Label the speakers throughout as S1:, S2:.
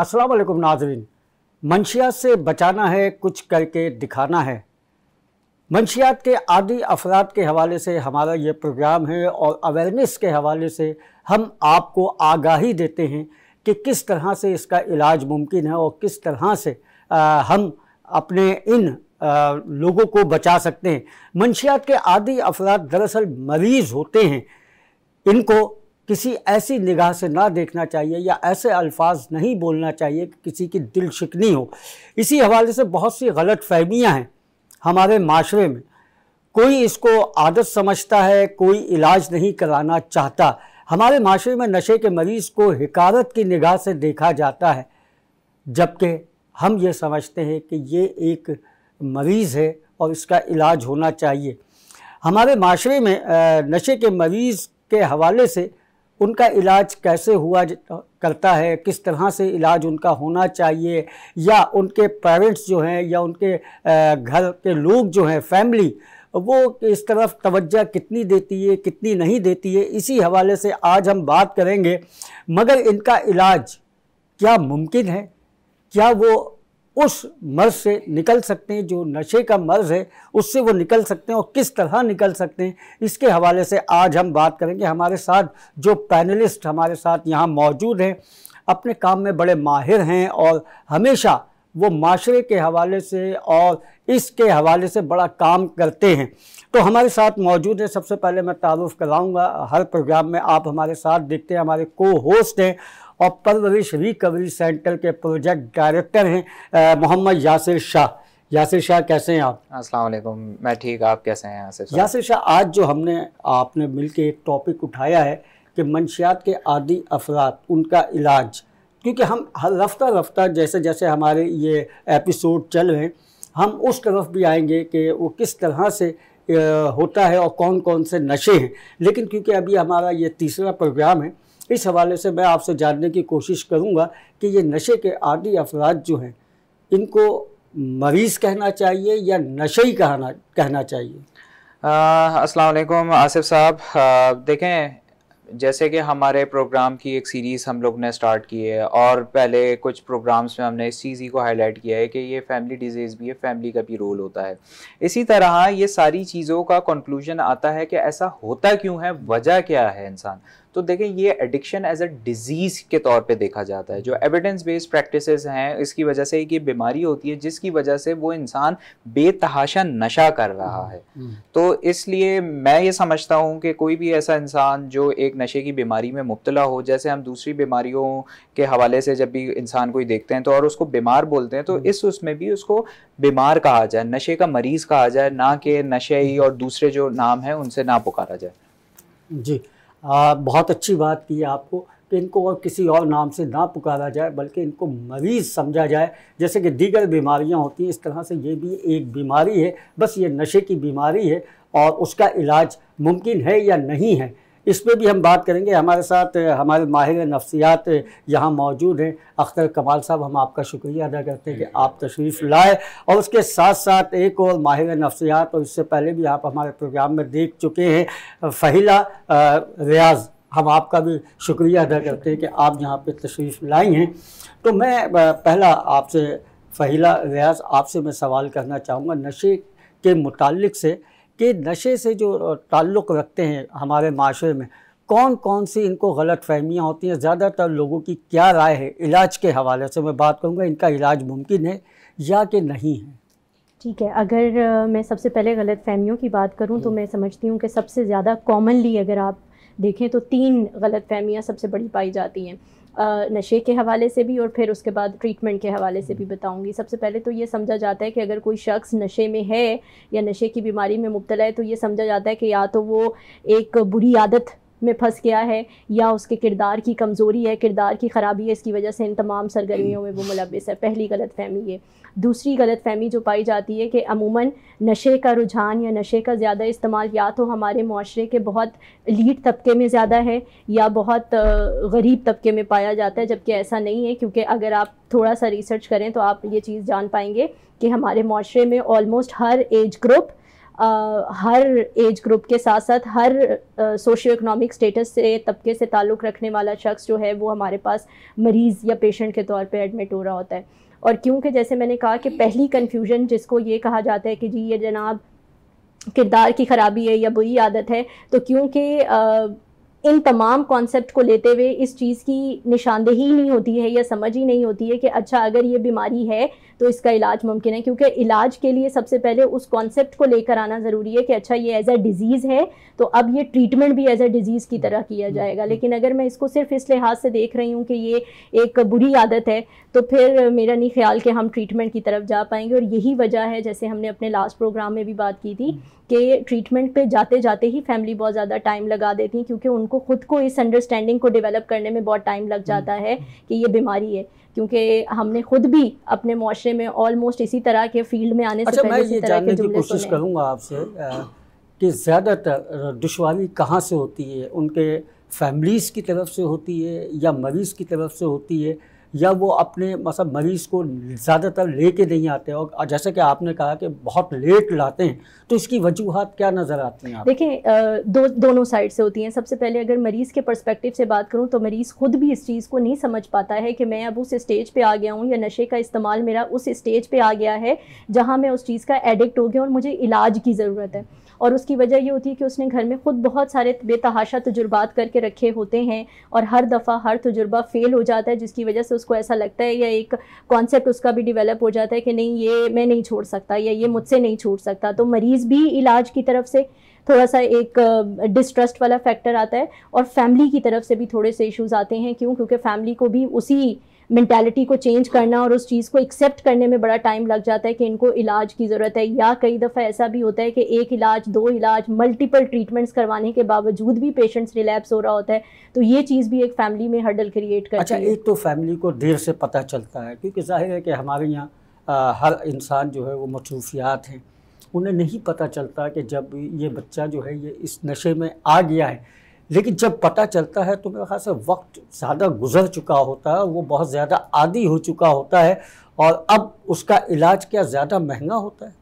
S1: अस्सलाम वालेकुम नाजरीन मंशियात से बचाना है कुछ करके दिखाना है मंशियात के आदि अफराद के हवाले से हमारा ये प्रोग्राम है और अवेयरनेस के हवाले से हम आपको आगाही देते हैं कि किस तरह से इसका इलाज मुमकिन है और किस तरह से आ, हम अपने इन आ, लोगों को बचा सकते हैं मंशियात के आदि अफराद दरअसल मरीज़ होते हैं इनको किसी ऐसी निगाह से ना देखना चाहिए या ऐसे अल्फाज नहीं बोलना चाहिए कि किसी की दिल शिकनी हो इसी हवाले से बहुत सी गलत फहमियाँ हैं हमारे माशरे में कोई इसको आदत समझता है कोई इलाज नहीं कराना चाहता हमारे माशरे में नशे के मरीज़ को हकारत की निगाह से देखा जाता है जबकि हम ये समझते हैं कि ये एक मरीज़ है और इसका इलाज होना चाहिए हमारे माशरे में नशे के मरीज़ के हवाले से उनका इलाज कैसे हुआ करता है किस तरह से इलाज उनका होना चाहिए या उनके पेरेंट्स जो हैं या उनके घर के लोग जो हैं फैमिली वो इस तरफ तवज्जा कितनी देती है कितनी नहीं देती है इसी हवाले से आज हम बात करेंगे मगर इनका इलाज क्या मुमकिन है क्या वो उस मर्ज से निकल सकते हैं जो नशे का मर्ज है उससे वो निकल सकते हैं और किस तरह निकल सकते हैं इसके हवाले से आज हम बात करेंगे हमारे साथ जो पैनलिस्ट हमारे साथ यहाँ मौजूद हैं अपने काम में बड़े माहिर हैं और हमेशा वो माशरे के हवाले से और इसके हवाले से बड़ा काम करते हैं तो हमारे साथ मौजूद है सबसे पहले मैं तारुफ़ कराऊँगा हर प्रोग्राम में आप हमारे साथ देखते हैं हमारे को होस्ट हैं और परवरिश रिकवरी सेंटर के प्रोजेक्ट डायरेक्टर हैं मोहम्मद यासिर शाह यासिर शाह कैसे हैं आप
S2: अस्सलाम वालेकुम मैं ठीक आप कैसे हैं यासिर शाह यासिर
S1: शाह आज जो हमने आपने मिल के एक टॉपिक उठाया है कि मंशियात के आदि अफराद उनका इलाज क्योंकि हम हर रफ्ता रफ्ता जैसे जैसे हमारे ये एपिसोड चल रहे हैं हम उस तरफ भी आएंगे कि वो किस तरह से होता है और कौन कौन से नशे हैं लेकिन क्योंकि अभी हमारा ये तीसरा प्रोग्राम है इस हवाले से मैं आपसे जानने की कोशिश करूँगा कि ये नशे के आदि अफराद जो हैं इनको मरीज़ कहना चाहिए या नशे ही कहना कहना चाहिए
S2: असलम आसिफ साहब देखें जैसे कि हमारे प्रोग्राम की एक सीरीज़ हम लोग ने स्टार्ट की है और पहले कुछ प्रोग्राम्स में हमने इस चीज़ को हाईलाइट किया है कि ये फैमिली डिजीज़ भी है फैमिली का भी रोल होता है इसी तरह ये सारी चीज़ों का कंक्लूजन आता है कि ऐसा होता क्यों है वजह क्या है इंसान तो देखें ये एडिक्शन एज अ डिजीज़ के तौर पे देखा जाता है जो एविडेंस बेस्ड प्रैक्टिसेस हैं इसकी वजह से एक ये बीमारी होती है जिसकी वजह से वो इंसान बेतहाशा नशा कर रहा है हम्म, हम्म। तो इसलिए मैं ये समझता हूँ कि कोई भी ऐसा इंसान जो एक नशे की बीमारी में मुबतला हो जैसे हम दूसरी बीमारियों के हवाले से जब भी इंसान कोई देखते हैं तो और उसको बीमार बोलते हैं तो हम्म। इस उसमें भी उसको बीमार कहा जाए नशे का मरीज़ कहा जाए ना कि नशे ही और दूसरे जो नाम है उनसे ना पुकारा जाए
S1: जी आ, बहुत अच्छी बात की आपको कि इनको और किसी और नाम से ना पुकारा जाए बल्कि इनको मरीज़ समझा जाए जैसे कि दीगर बीमारियां होती हैं इस तरह से ये भी एक बीमारी है बस ये नशे की बीमारी है और उसका इलाज मुमकिन है या नहीं है इस पर भी हम बात करेंगे हमारे साथ हमारे माहिर नफसियात यहाँ मौजूद हैं अख्तर कमाल साहब हम आपका शुक्रिया अदा करते हैं कि आप तशरीफ़ लाए और उसके साथ साथ एक और माहिर नफसियात और इससे पहले भी आप हमारे प्रोग्राम में देख चुके हैं फ़हिला रियाज़ हम आपका भी शुक्रिया अदा करते हैं कि आप यहाँ पर तशरीफ़ लाई हैं तो मैं पहला आपसे फ़हिला रियाज आपसे मैं सवाल करना चाहूँगा नशे के मुतल से कि नशे से जो ताल्लुक़ रखते हैं हमारे माशरे में कौन कौन सी इनको गलत फहमियाँ होती हैं ज़्यादातर लोगों की क्या राय है इलाज के हवाले से मैं बात करूँगा इनका इलाज मुमकिन है या कि नहीं है
S3: ठीक है अगर मैं सबसे पहले गलत फहमियों की बात करूँ तो हम्म। मैं समझती हूँ कि सबसे ज़्यादा कॉमनली अगर आप देखें तो तीन गलत फहमियाँ सबसे बड़ी पाई जाती हैं नशे के हवाले से भी और फिर उसके बाद ट्रीटमेंट के हवाले से भी बताऊंगी सबसे पहले तो ये समझा जाता है कि अगर कोई शख्स नशे में है या नशे की बीमारी में मुबतला है तो ये समझा जाता है कि या तो वो एक बुरी आदत में फंस गया है या उसके किरदार की कमज़ोरी है किरदार की ख़राबी है इसकी वजह से इन तमाम सरगर्मियों में वो मुलविस है पहली गलत फहमी ये दूसरी गलत फहमी जो पाई जाती है कि अमूमन नशे का रुझान या नशे का ज़्यादा इस्तेमाल या तो हमारे माशरे के बहुत लीड तबके में ज़्यादा है या बहुत गरीब तबके में पाया जाता है जबकि ऐसा नहीं है क्योंकि अगर आप थोड़ा सा रिसर्च करें तो आप ये चीज़ जान पाएंगे कि हमारे माशरे में ऑलमोस्ट हर एज ग्रुप हर एज ग्रुप के साथ साथ हर सोशियो इकोनॉमिक स्टेटस से तबके से ताल्लुक़ रखने वाला शख्स जो है वो हमारे पास मरीज़ या पेशेंट के तौर पे एडमिट हो रहा होता है और क्योंकि जैसे मैंने कहा कि पहली कन्फ्यूजन जिसको ये कहा जाता है कि जी ये जनाब किरदार की ख़राबी है या बुरी आदत है तो क्योंकि इन तमाम कॉन्सेप्ट को लेते हुए इस चीज़ की निशानदेही नहीं होती है या समझ ही नहीं होती है कि अच्छा अगर ये बीमारी है तो इसका इलाज मुमकिन है क्योंकि इलाज के लिए सबसे पहले उस कॉन्सेप्ट को लेकर आना ज़रूरी है कि अच्छा ये एज अ डिज़ीज़ है तो अब ये ट्रीटमेंट भी एज अ डिज़ीज़ की तरह किया हम्म, जाएगा हम्म। लेकिन अगर मैं इसको सिर्फ इस लिहाज से देख रही हूँ कि ये एक बुरी आदत है तो फिर मेरा नहीं ख्याल कि हम ट्रीटमेंट की तरफ जा पाएंगे और यही वजह है जैसे हमने अपने लास्ट प्रोग्राम में भी बात की थी हम्म। कि ट्रीटमेंट पे जाते जाते ही फैमिली बहुत ज़्यादा टाइम लगा देती हैं क्योंकि उनको खुद को इस अंडरस्टैंडिंग को डेवलप करने में बहुत टाइम लग जाता है कि ये बीमारी है क्योंकि हमने खुद भी अपने माशरे में ऑलमोस्ट इसी तरह के फील्ड में आने अच्छा, से पहले इसी तरह की कोशिश करूँगा
S1: आपसे कि ज़्यादातर दुशारी कहाँ से होती है उनके फैमिलीज़ की तरफ से होती है या मरीज़ की तरफ से होती है या वो अपने मतलब मरीज़ को ज़्यादातर ले नहीं आते और जैसे कि आपने कहा कि बहुत लेट लाते हैं तो इसकी वजूहत क्या नज़र आती हैं
S3: देखिए दो दोनों साइड से होती हैं सबसे पहले अगर मरीज़ के पर्सपेक्टिव से बात करूँ तो मरीज़ ख़ुद भी इस चीज़ को नहीं समझ पाता है कि मैं अब उस स्टेज पर आ गया हूँ या नशे का इस्तेमाल मेरा उस स्टेज पर आ गया है जहाँ मैं उस चीज़ का एडिक्ट हो गया और मुझे इलाज की ज़रूरत है और उसकी वजह ये होती है कि उसने घर में ख़ुद बहुत सारे बेतहाशा तजुर्बात करके रखे होते हैं और हर दफ़ा हर तजुर्बा फ़ेल हो जाता है जिसकी वजह से उसको ऐसा लगता है या एक कॉन्सेप्ट उसका भी डिवेलप हो जाता है कि नहीं ये मैं नहीं छोड़ सकता या ये मुझसे नहीं छोड़ सकता तो मरीज़ भी इलाज की तरफ से थोड़ा सा एक डिस्ट्रस्ट वाला फैक्टर आता है और फैमिली की तरफ से भी थोड़े से इश्यूज आते हैं क्यों क्योंकि फैमिली को भी उसी मैंटेलिटी को चेंज करना और उस चीज़ को एक्सेप्ट करने में बड़ा टाइम लग जाता है कि इनको इलाज की ज़रूरत है या कई दफ़ा ऐसा भी होता है कि एक इलाज दो इलाज मल्टीपल ट्रीटमेंट्स करवाने के बावजूद भी पेशेंट्स रिलैप्स हो रहा होता है तो ये चीज़ भी एक फैमिली में हर्डल क्रिएट करता अच्छा, है एक
S1: तो फैमिली को देर से पता चलता है क्योंकि जाहिर है कि हमारे यहाँ हर इंसान जो है वो मसरूफियात हैं उन्हें नहीं पता चलता कि जब ये बच्चा जो है ये इस नशे में आ गया है लेकिन जब पता चलता है तो मेरे ख्याल से वक्त ज़्यादा गुजर चुका होता है वो बहुत ज़्यादा आदि हो चुका होता है और अब उसका इलाज क्या ज़्यादा महंगा
S3: होता है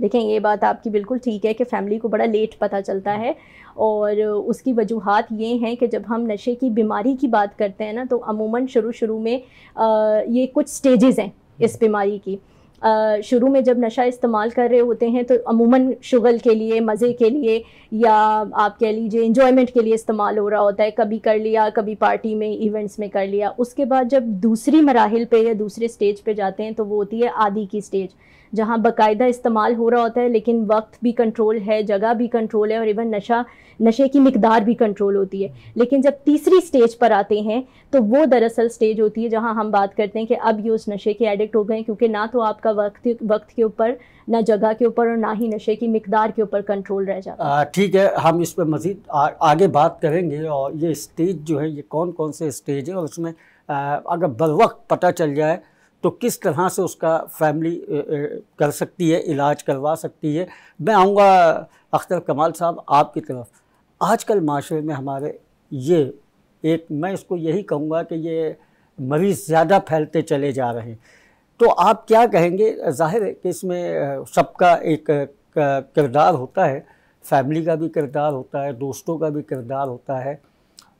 S3: देखें ये बात आपकी बिल्कुल ठीक है कि फ़ैमिली को बड़ा लेट पता चलता है और उसकी वजूहत ये हैं कि जब हम नशे की बीमारी की बात करते हैं ना तो अमूमन शुरू शुरू में आ, ये कुछ स्टेजेस हैं इस हम्म। बीमारी की शुरू में जब नशा इस्तेमाल कर रहे होते हैं तो अमूमन शुगल के लिए मज़े के लिए या आप कह लीजिए इंजॉयमेंट के लिए इस्तेमाल हो रहा होता है कभी कर लिया कभी पार्टी में इवेंट्स में कर लिया उसके बाद जब दूसरी मराहल पे या दूसरे स्टेज पे जाते हैं तो वो होती है आदि की स्टेज जहाँ बाकायदा इस्तेमाल हो रहा होता है लेकिन वक्त भी कंट्रोल है जगह भी कंट्रोल है और इवन नशा नशे की मकदार भी कंट्रोल होती है लेकिन जब तीसरी स्टेज पर आते हैं तो वो दरअसल स्टेज होती है जहाँ हम बात करते हैं कि अब ये उस नशे के एडिक्ट हो गए क्योंकि ना तो आपका वक्त वक्त के ऊपर ना जगह के ऊपर और ना ही नशे की मकदार के ऊपर कंट्रोल रह जाता
S1: है ठीक है हम इस पर मज़ीद आगे बात करेंगे और ये स्टेज जो है ये कौन कौन से स्टेज है और उसमें आ, अगर बर वक्त पता चल जाए तो किस तरह से उसका फैमिली कर सकती है इलाज करवा सकती है मैं आऊँगा अख्तर कमाल साहब आपकी तरफ आजकल माशरे में हमारे ये एक मैं इसको यही कहूँगा कि ये मरीज़ ज़्यादा फैलते चले जा रहे हैं तो आप क्या कहेंगे जाहिर है कि इसमें सबका एक किरदार होता है फैमिली का भी किरदार होता है दोस्तों का भी किरदार होता है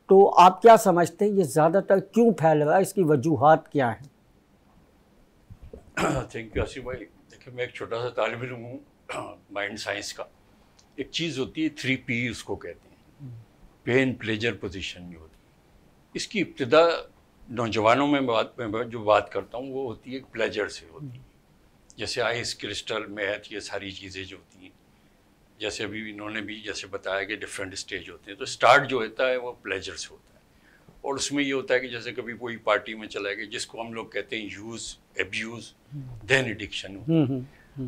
S1: तो आप क्या समझते हैं ये ज़्यादातर क्यों फैल रहा है इसकी वजूहत क्या हैं
S4: थैंक यू आसिफ भाई देखिए मैं एक छोटा सा तालब इम हूँ माइंड साइंस का एक चीज़ होती है थ्री पी उसको कहते हैं पेन प्लेजर पोजिशन जो होती है इसकी इब्तदा नौजवानों में बात मैं जो बात करता हूँ वो होती है प्लेजर से होती है जैसे आइस क्रिस्टल मैथ ये सारी चीज़ें जो होती हैं जैसे अभी इन्होंने भी जैसे बताया कि डिफरेंट स्टेज होते हैं तो स्टार्ट जो होता है वो प्लेजर से होता है और उसमें ये होता है कि जैसे कभी कोई पार्टी में चला गया जिसको हम लोग कहते हैं यूज एब्यूज देन एडिक्शन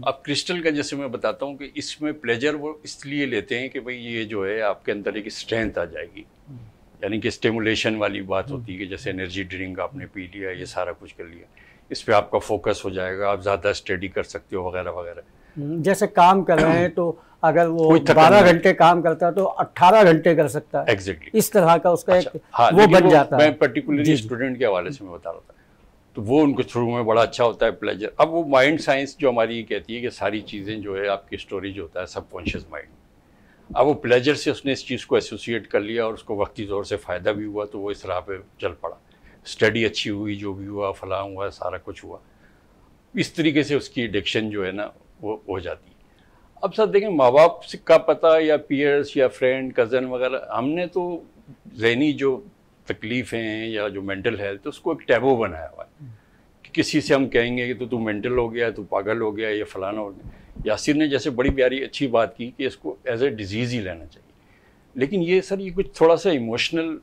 S4: अब क्रिस्टल का जैसे मैं बताता हूँ कि इसमें प्लेजर वो इसलिए लेते हैं कि भाई ये जो है आपके अंदर एक स्ट्रेंथ आ जाएगी यानी कि स्टिमुलेशन वाली बात होती है कि जैसे एनर्जी ड्रिंक आपने पी लिया ये सारा कुछ कर लिया इस पर आपका फोकस हो जाएगा आप ज़्यादा स्टडी कर सकते हो वगैरह वगैरह
S1: हम्म, जैसे काम कर रहे हैं तो अगर वो बारह घंटे काम करता है तो अट्ठारह घंटे कर सकता है एग्जैक्टली exactly. इस तरह का उसका अच्छा, एक हाँ, वो बन जाता मैं
S4: पर्टिकुलरली स्टूडेंट के हवाले से मैं बता रहा था तो वो उनको शुरू में बड़ा अच्छा होता है प्लेजर अब वो माइंड साइंस जो हमारी ये कहती है कि सारी चीज़ें जो है आपकी स्टोरेज होता है सबकॉन्शियस माइंड अब वो प्लेजर से उसने इस चीज़ को एसोसिएट कर लिया और उसको वक्ती तौर से फ़ायदा भी हुआ तो वो इस राह पे चल पड़ा स्टडी अच्छी हुई जो भी हुआ फला हुआ सारा कुछ हुआ इस तरीके से उसकी एडिक्शन जो है ना वो हो जाती है अब सर देखें माँ बाप का पता या पीयर्स या फ्रेंड कज़न वगैरह हमने तो जहनी जो तकलीफ़ें या जो मेंटल हेल्थ तो उसको एक टैबो बनाया हुआ है कि किसी से हम कहेंगे कि तो तू मेंटल हो गया तू पागल हो गया या फलाना हो गया यासिर ने जैसे बड़ी प्यारी अच्छी बात की कि इसको एज ए डिजीज़ ही लेना चाहिए लेकिन ये सर ये कुछ थोड़ा सा इमोशनल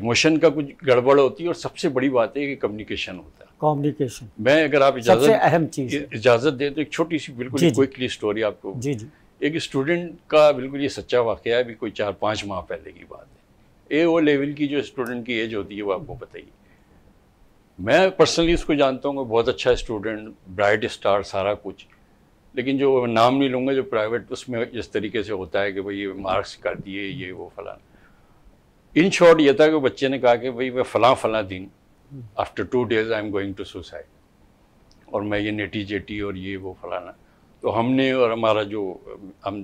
S4: इमोशन का कुछ गड़बड़ होती है और सबसे बड़ी बात है कि कम्युनिकेशन होता
S1: है कम्युनिकेशन
S4: मैं अगर आप इजाजत सबसे अहम चीज इजाजत दें तो एक छोटी सी बिल्कुल क्विकली स्टोरी आपको जी जी एक स्टूडेंट का बिल्कुल ये सच्चा वाक़ है अभी कोई चार पाँच माह पहले की बात है ए ओ लेवल की जो स्टूडेंट की एज होती है वो आपको बताइए मैं पर्सनली उसको जानता हूँ बहुत अच्छा स्टूडेंट ब्राइट स्टार सारा कुछ लेकिन जो नाम नहीं लूँगा जो प्राइवेट उसमें जिस तरीके से होता है कि भाई ये मार्क्स कर दिए ये वो फलाना इन शॉर्ट ये था कि बच्चे ने कहा कि भाई मैं फ़लाँ फ़लाँ दिन after two days I am going to suicide और मैं ये नेटी जेटी और ये वो फलाना तो हमने और हमारा जो हम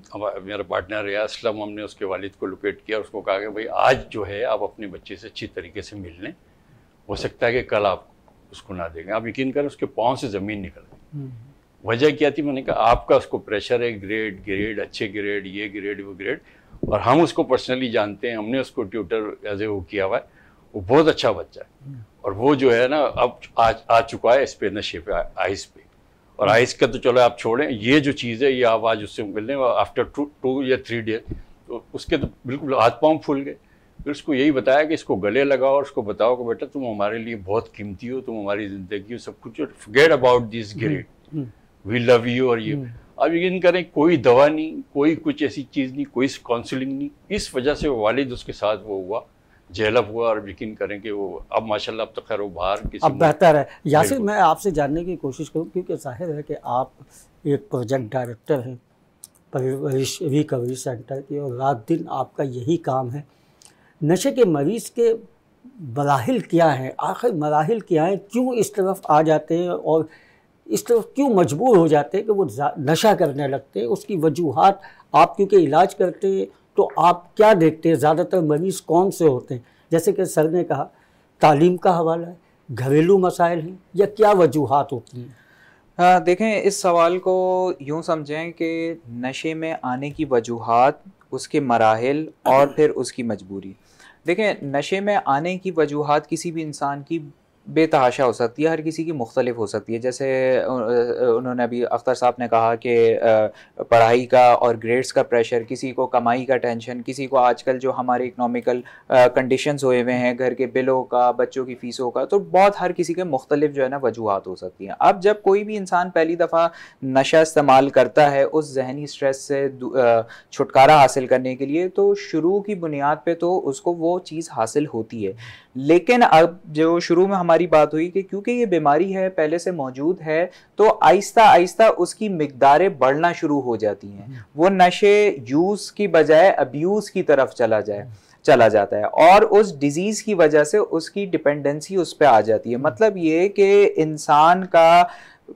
S4: मेरा पार्टनर है असलम हमने उसके वालिद को लोकेट किया उसको कहा कि भाई आज जो है आप अपने बच्चे से अच्छी तरीके से मिल लें हो सकता है कि कल आप उसको ना देंगे आप यकीन करें उसके पाँव से ज़मीन निकल गई हम्म। वजह क्या थी मैंने कहा आपका उसको प्रेशर है ग्रेड ग्रेड अच्छे ग्रेड ये ग्रेड वो ग्रेड और हम उसको पर्सनली जानते हैं हमने उसको ट्यूटर एज ए वो किया हुआ है वो बहुत अच्छा बच्चा है हम्म। और वो जो है ना अब आ, आ चुका है इस पे नशे पे आइस पे और आइस का तो चलो आप छोड़ें ये जो चीज़ है ये आप आज उससे मिलने आफ्टर टू टू या थ्री डे तो उसके तो बिल्कुल हाथ पाँव फूल गए फिर उसको यही बताया कि इसको गले लगाओ और उसको बताओ कि बेटा तुम हमारे लिए बहुत कीमती हो तुम हमारी ज़िंदगी हो सब कुछ get about this great we love you और ये हम्म। अब यकीन करें कोई दवा नहीं कोई कुछ ऐसी चीज़ नहीं कोई काउंसिलिंग नहीं इस वजह से वो वालिद उसके साथ वो हुआ जेलअप हुआ और यकीन करें कि वो अब माशाल्लाह अब तो खैर वो बाहर अब बेहतर है यासिर
S1: मैं आपसे जानने की कोशिश करूँ क्योंकि जाहिर है कि आप एक प्रोजेक्ट डायरेक्टर हैं रिकवरी सेंटर की और रात दिन आपका यही काम है नशे के मरीज़ के मराहल क्या हैं आखिर मराहल क्या हैं क्यों इस तरफ आ जाते हैं और इस तरफ क्यों मजबूर हो जाते हैं कि वो नशा करने लगते हैं उसकी वजूहत आप क्योंकि इलाज करते हैं तो आप क्या देखते हैं ज़्यादातर मरीज़ कौन से होते हैं जैसे कि सर ने कहा तालीम का हवाला है घरेलू मसाइल हैं या क्या वजूहत होती हैं
S2: हाँ, देखें इस सवाल को यूँ समझें कि नशे में आने की वजूहत उसके मराहल और फिर उसकी मजबूरी देखें नशे में आने की वजूहत किसी भी इंसान की बेतहाशा हो सकती है हर किसी की मुख्तलिफ हो सकती है जैसे उन्होंने अभी अख्तर साहब ने कहा कि पढ़ाई का और ग्रेड्स का प्रेशर किसी को कमाई का टेंशन किसी को आजकल जो हमारे इकनॉमिकल कंडीशंस हुए हुए हैं घर के बिलों का बच्चों की फ़ीसों का तो बहुत हर किसी के मुख्तलिफ जो है ना वजूहत हो सकती हैं अब जब कोई भी इंसान पहली दफ़ा नशा इस्तेमाल करता है उस जहनी स्ट्रेस से छुटकारा हासिल करने के लिए तो शुरू की बुनियाद पर तो उसको वो चीज़ हासिल होती है लेकिन अब जो शुरू में हमारी बात हुई कि क्योंकि ये बीमारी है पहले से मौजूद है तो आहिस्ता आहिस्ता उसकी मकदारें बढ़ना शुरू हो जाती हैं हम्म। वो नशे यूज़ की बजाय अब्यूज़ की तरफ चला जाए चला जाता है और उस डिज़ीज़ की वजह से उसकी डिपेंडेंसी उस पर आ जाती है हम्म। मतलब ये कि इंसान का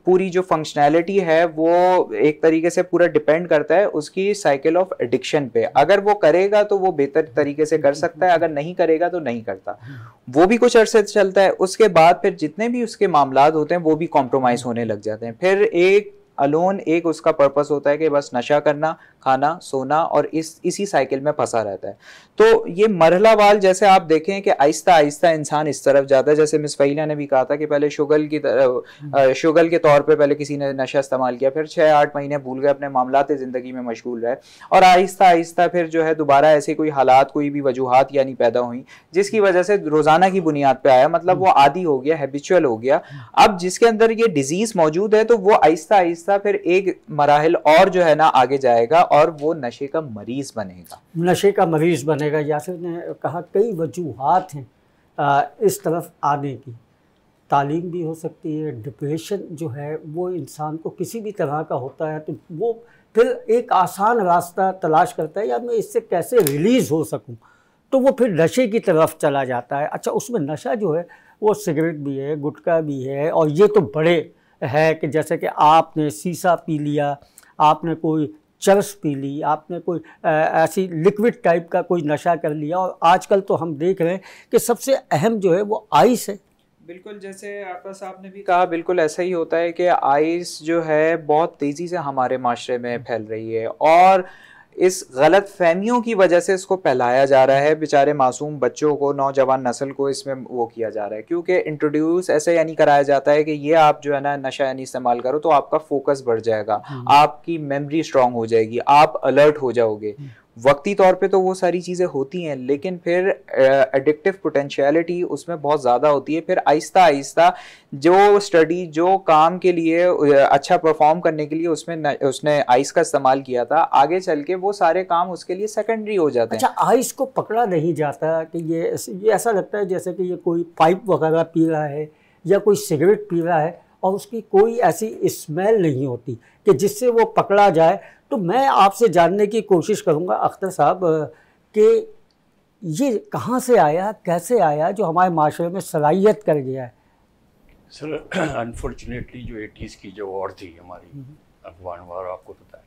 S2: पूरी जो फंक्शनैलिटी है वो एक तरीके से पूरा डिपेंड करता है उसकी साइकिल ऑफ एडिक्शन पे अगर वो करेगा तो वो बेहतर तरीके से कर सकता है अगर नहीं करेगा तो नहीं करता वो भी कुछ अरसे चलता है उसके बाद फिर जितने भी उसके मामला होते हैं वो भी कॉम्प्रोमाइज़ होने लग जाते हैं फिर एक अलोन एक उसका पर्पस होता है कि बस नशा करना खाना सोना और इस इसी साइकिल में फंसा रहता है तो ये मरहला वाल जैसे आप देखें कि आहिस्ता आहिस्ता इंसान इस तरफ जाता है जैसे मिस फहीला ने भी कहा था कि पहले शुगल की हम्म। शुगल के तौर पे पहले किसी ने नशा इस्तेमाल किया फिर छः आठ महीने भूल गए अपने मामला ज़िंदगी में मशगूल रहे और आहिस्ता आहिस्ता फिर जो है दोबारा ऐसे कोई हालात कोई भी वजूहत यानी पैदा हुई जिसकी वजह से रोज़ाना की बुनियाद पर आया मतलब वो हम्म। आदि हो गया हैबिचुअल हो गया हम्म। अब जिसके अंदर ये डिजीज़ मौजूद है तो वो आहिस्ता आहिस्ता फिर एक मराहल और जो है ना आगे जाएगा और वो नशे का मरीज बनेगा
S1: नशे का मरीज बनेगा यासिर ने कहा कई वजूहत हैं इस तरफ आने की तालीम भी हो सकती है डिप्रेशन जो है वो इंसान को किसी भी तरह का होता है तो वो फिर एक आसान रास्ता तलाश करता है या मैं इससे कैसे रिलीज़ हो सकूं तो वो फिर नशे की तरफ चला जाता है अच्छा उसमें नशा जो है वो सिगरेट भी है गुटखा भी है और ये तो बड़े है कि जैसे कि आपने शीशा पी लिया आपने कोई चरस पी ली आपने कोई ऐसी लिक्विड टाइप का कोई नशा कर लिया और आजकल तो हम देख रहे हैं कि सबसे अहम जो है वो आइस है
S2: बिल्कुल जैसे आपका साहब ने भी कहा बिल्कुल ऐसा ही होता है कि आइस जो है बहुत तेज़ी से हमारे माशरे में फैल रही है और इस गलत फहमियों की वजह से इसको फैलाया जा रहा है बेचारे मासूम बच्चों को नौजवान नस्ल को इसमें वो किया जा रहा है क्योंकि इंट्रोड्यूस ऐसे यानी कराया जाता है कि ये आप जो है ना नशा यानी इस्तेमाल करो तो आपका फोकस बढ़ जाएगा हम्म। आपकी मेमोरी स्ट्रांग हो जाएगी आप अलर्ट हो जाओगे हम्म। वक्ती तौर पे तो वो सारी चीज़ें होती हैं लेकिन फिर एडिक्टिव पोटेंशियलिटी उसमें बहुत ज़्यादा होती है फिर आहिस्ता आहिस्ता जो स्टडी जो काम के लिए अच्छा परफॉर्म करने के लिए उसमें न, उसने आइस का इस्तेमाल किया था आगे चल के वो सारे काम उसके लिए सेकेंडरी हो जाते अच्छा, हैं
S1: अच्छा आइस को पकड़ा नहीं जाता कि ये ये ऐसा लगता है जैसे कि ये कोई पाइप वगैरह पी रहा है या कोई सिगरेट पी रहा है और उसकी कोई ऐसी स्मेल नहीं होती कि जिससे वो पकड़ा जाए तो मैं आपसे जानने की कोशिश करूँगा अख्तर साहब कि ये कहाँ से आया कैसे आया जो हमारे माशरे में सलाहियत कर गया है
S4: सर अनफॉर्चुनेटली जो एटीज़ की जो और थी हमारी हम्म। अफगान वार आपको पता है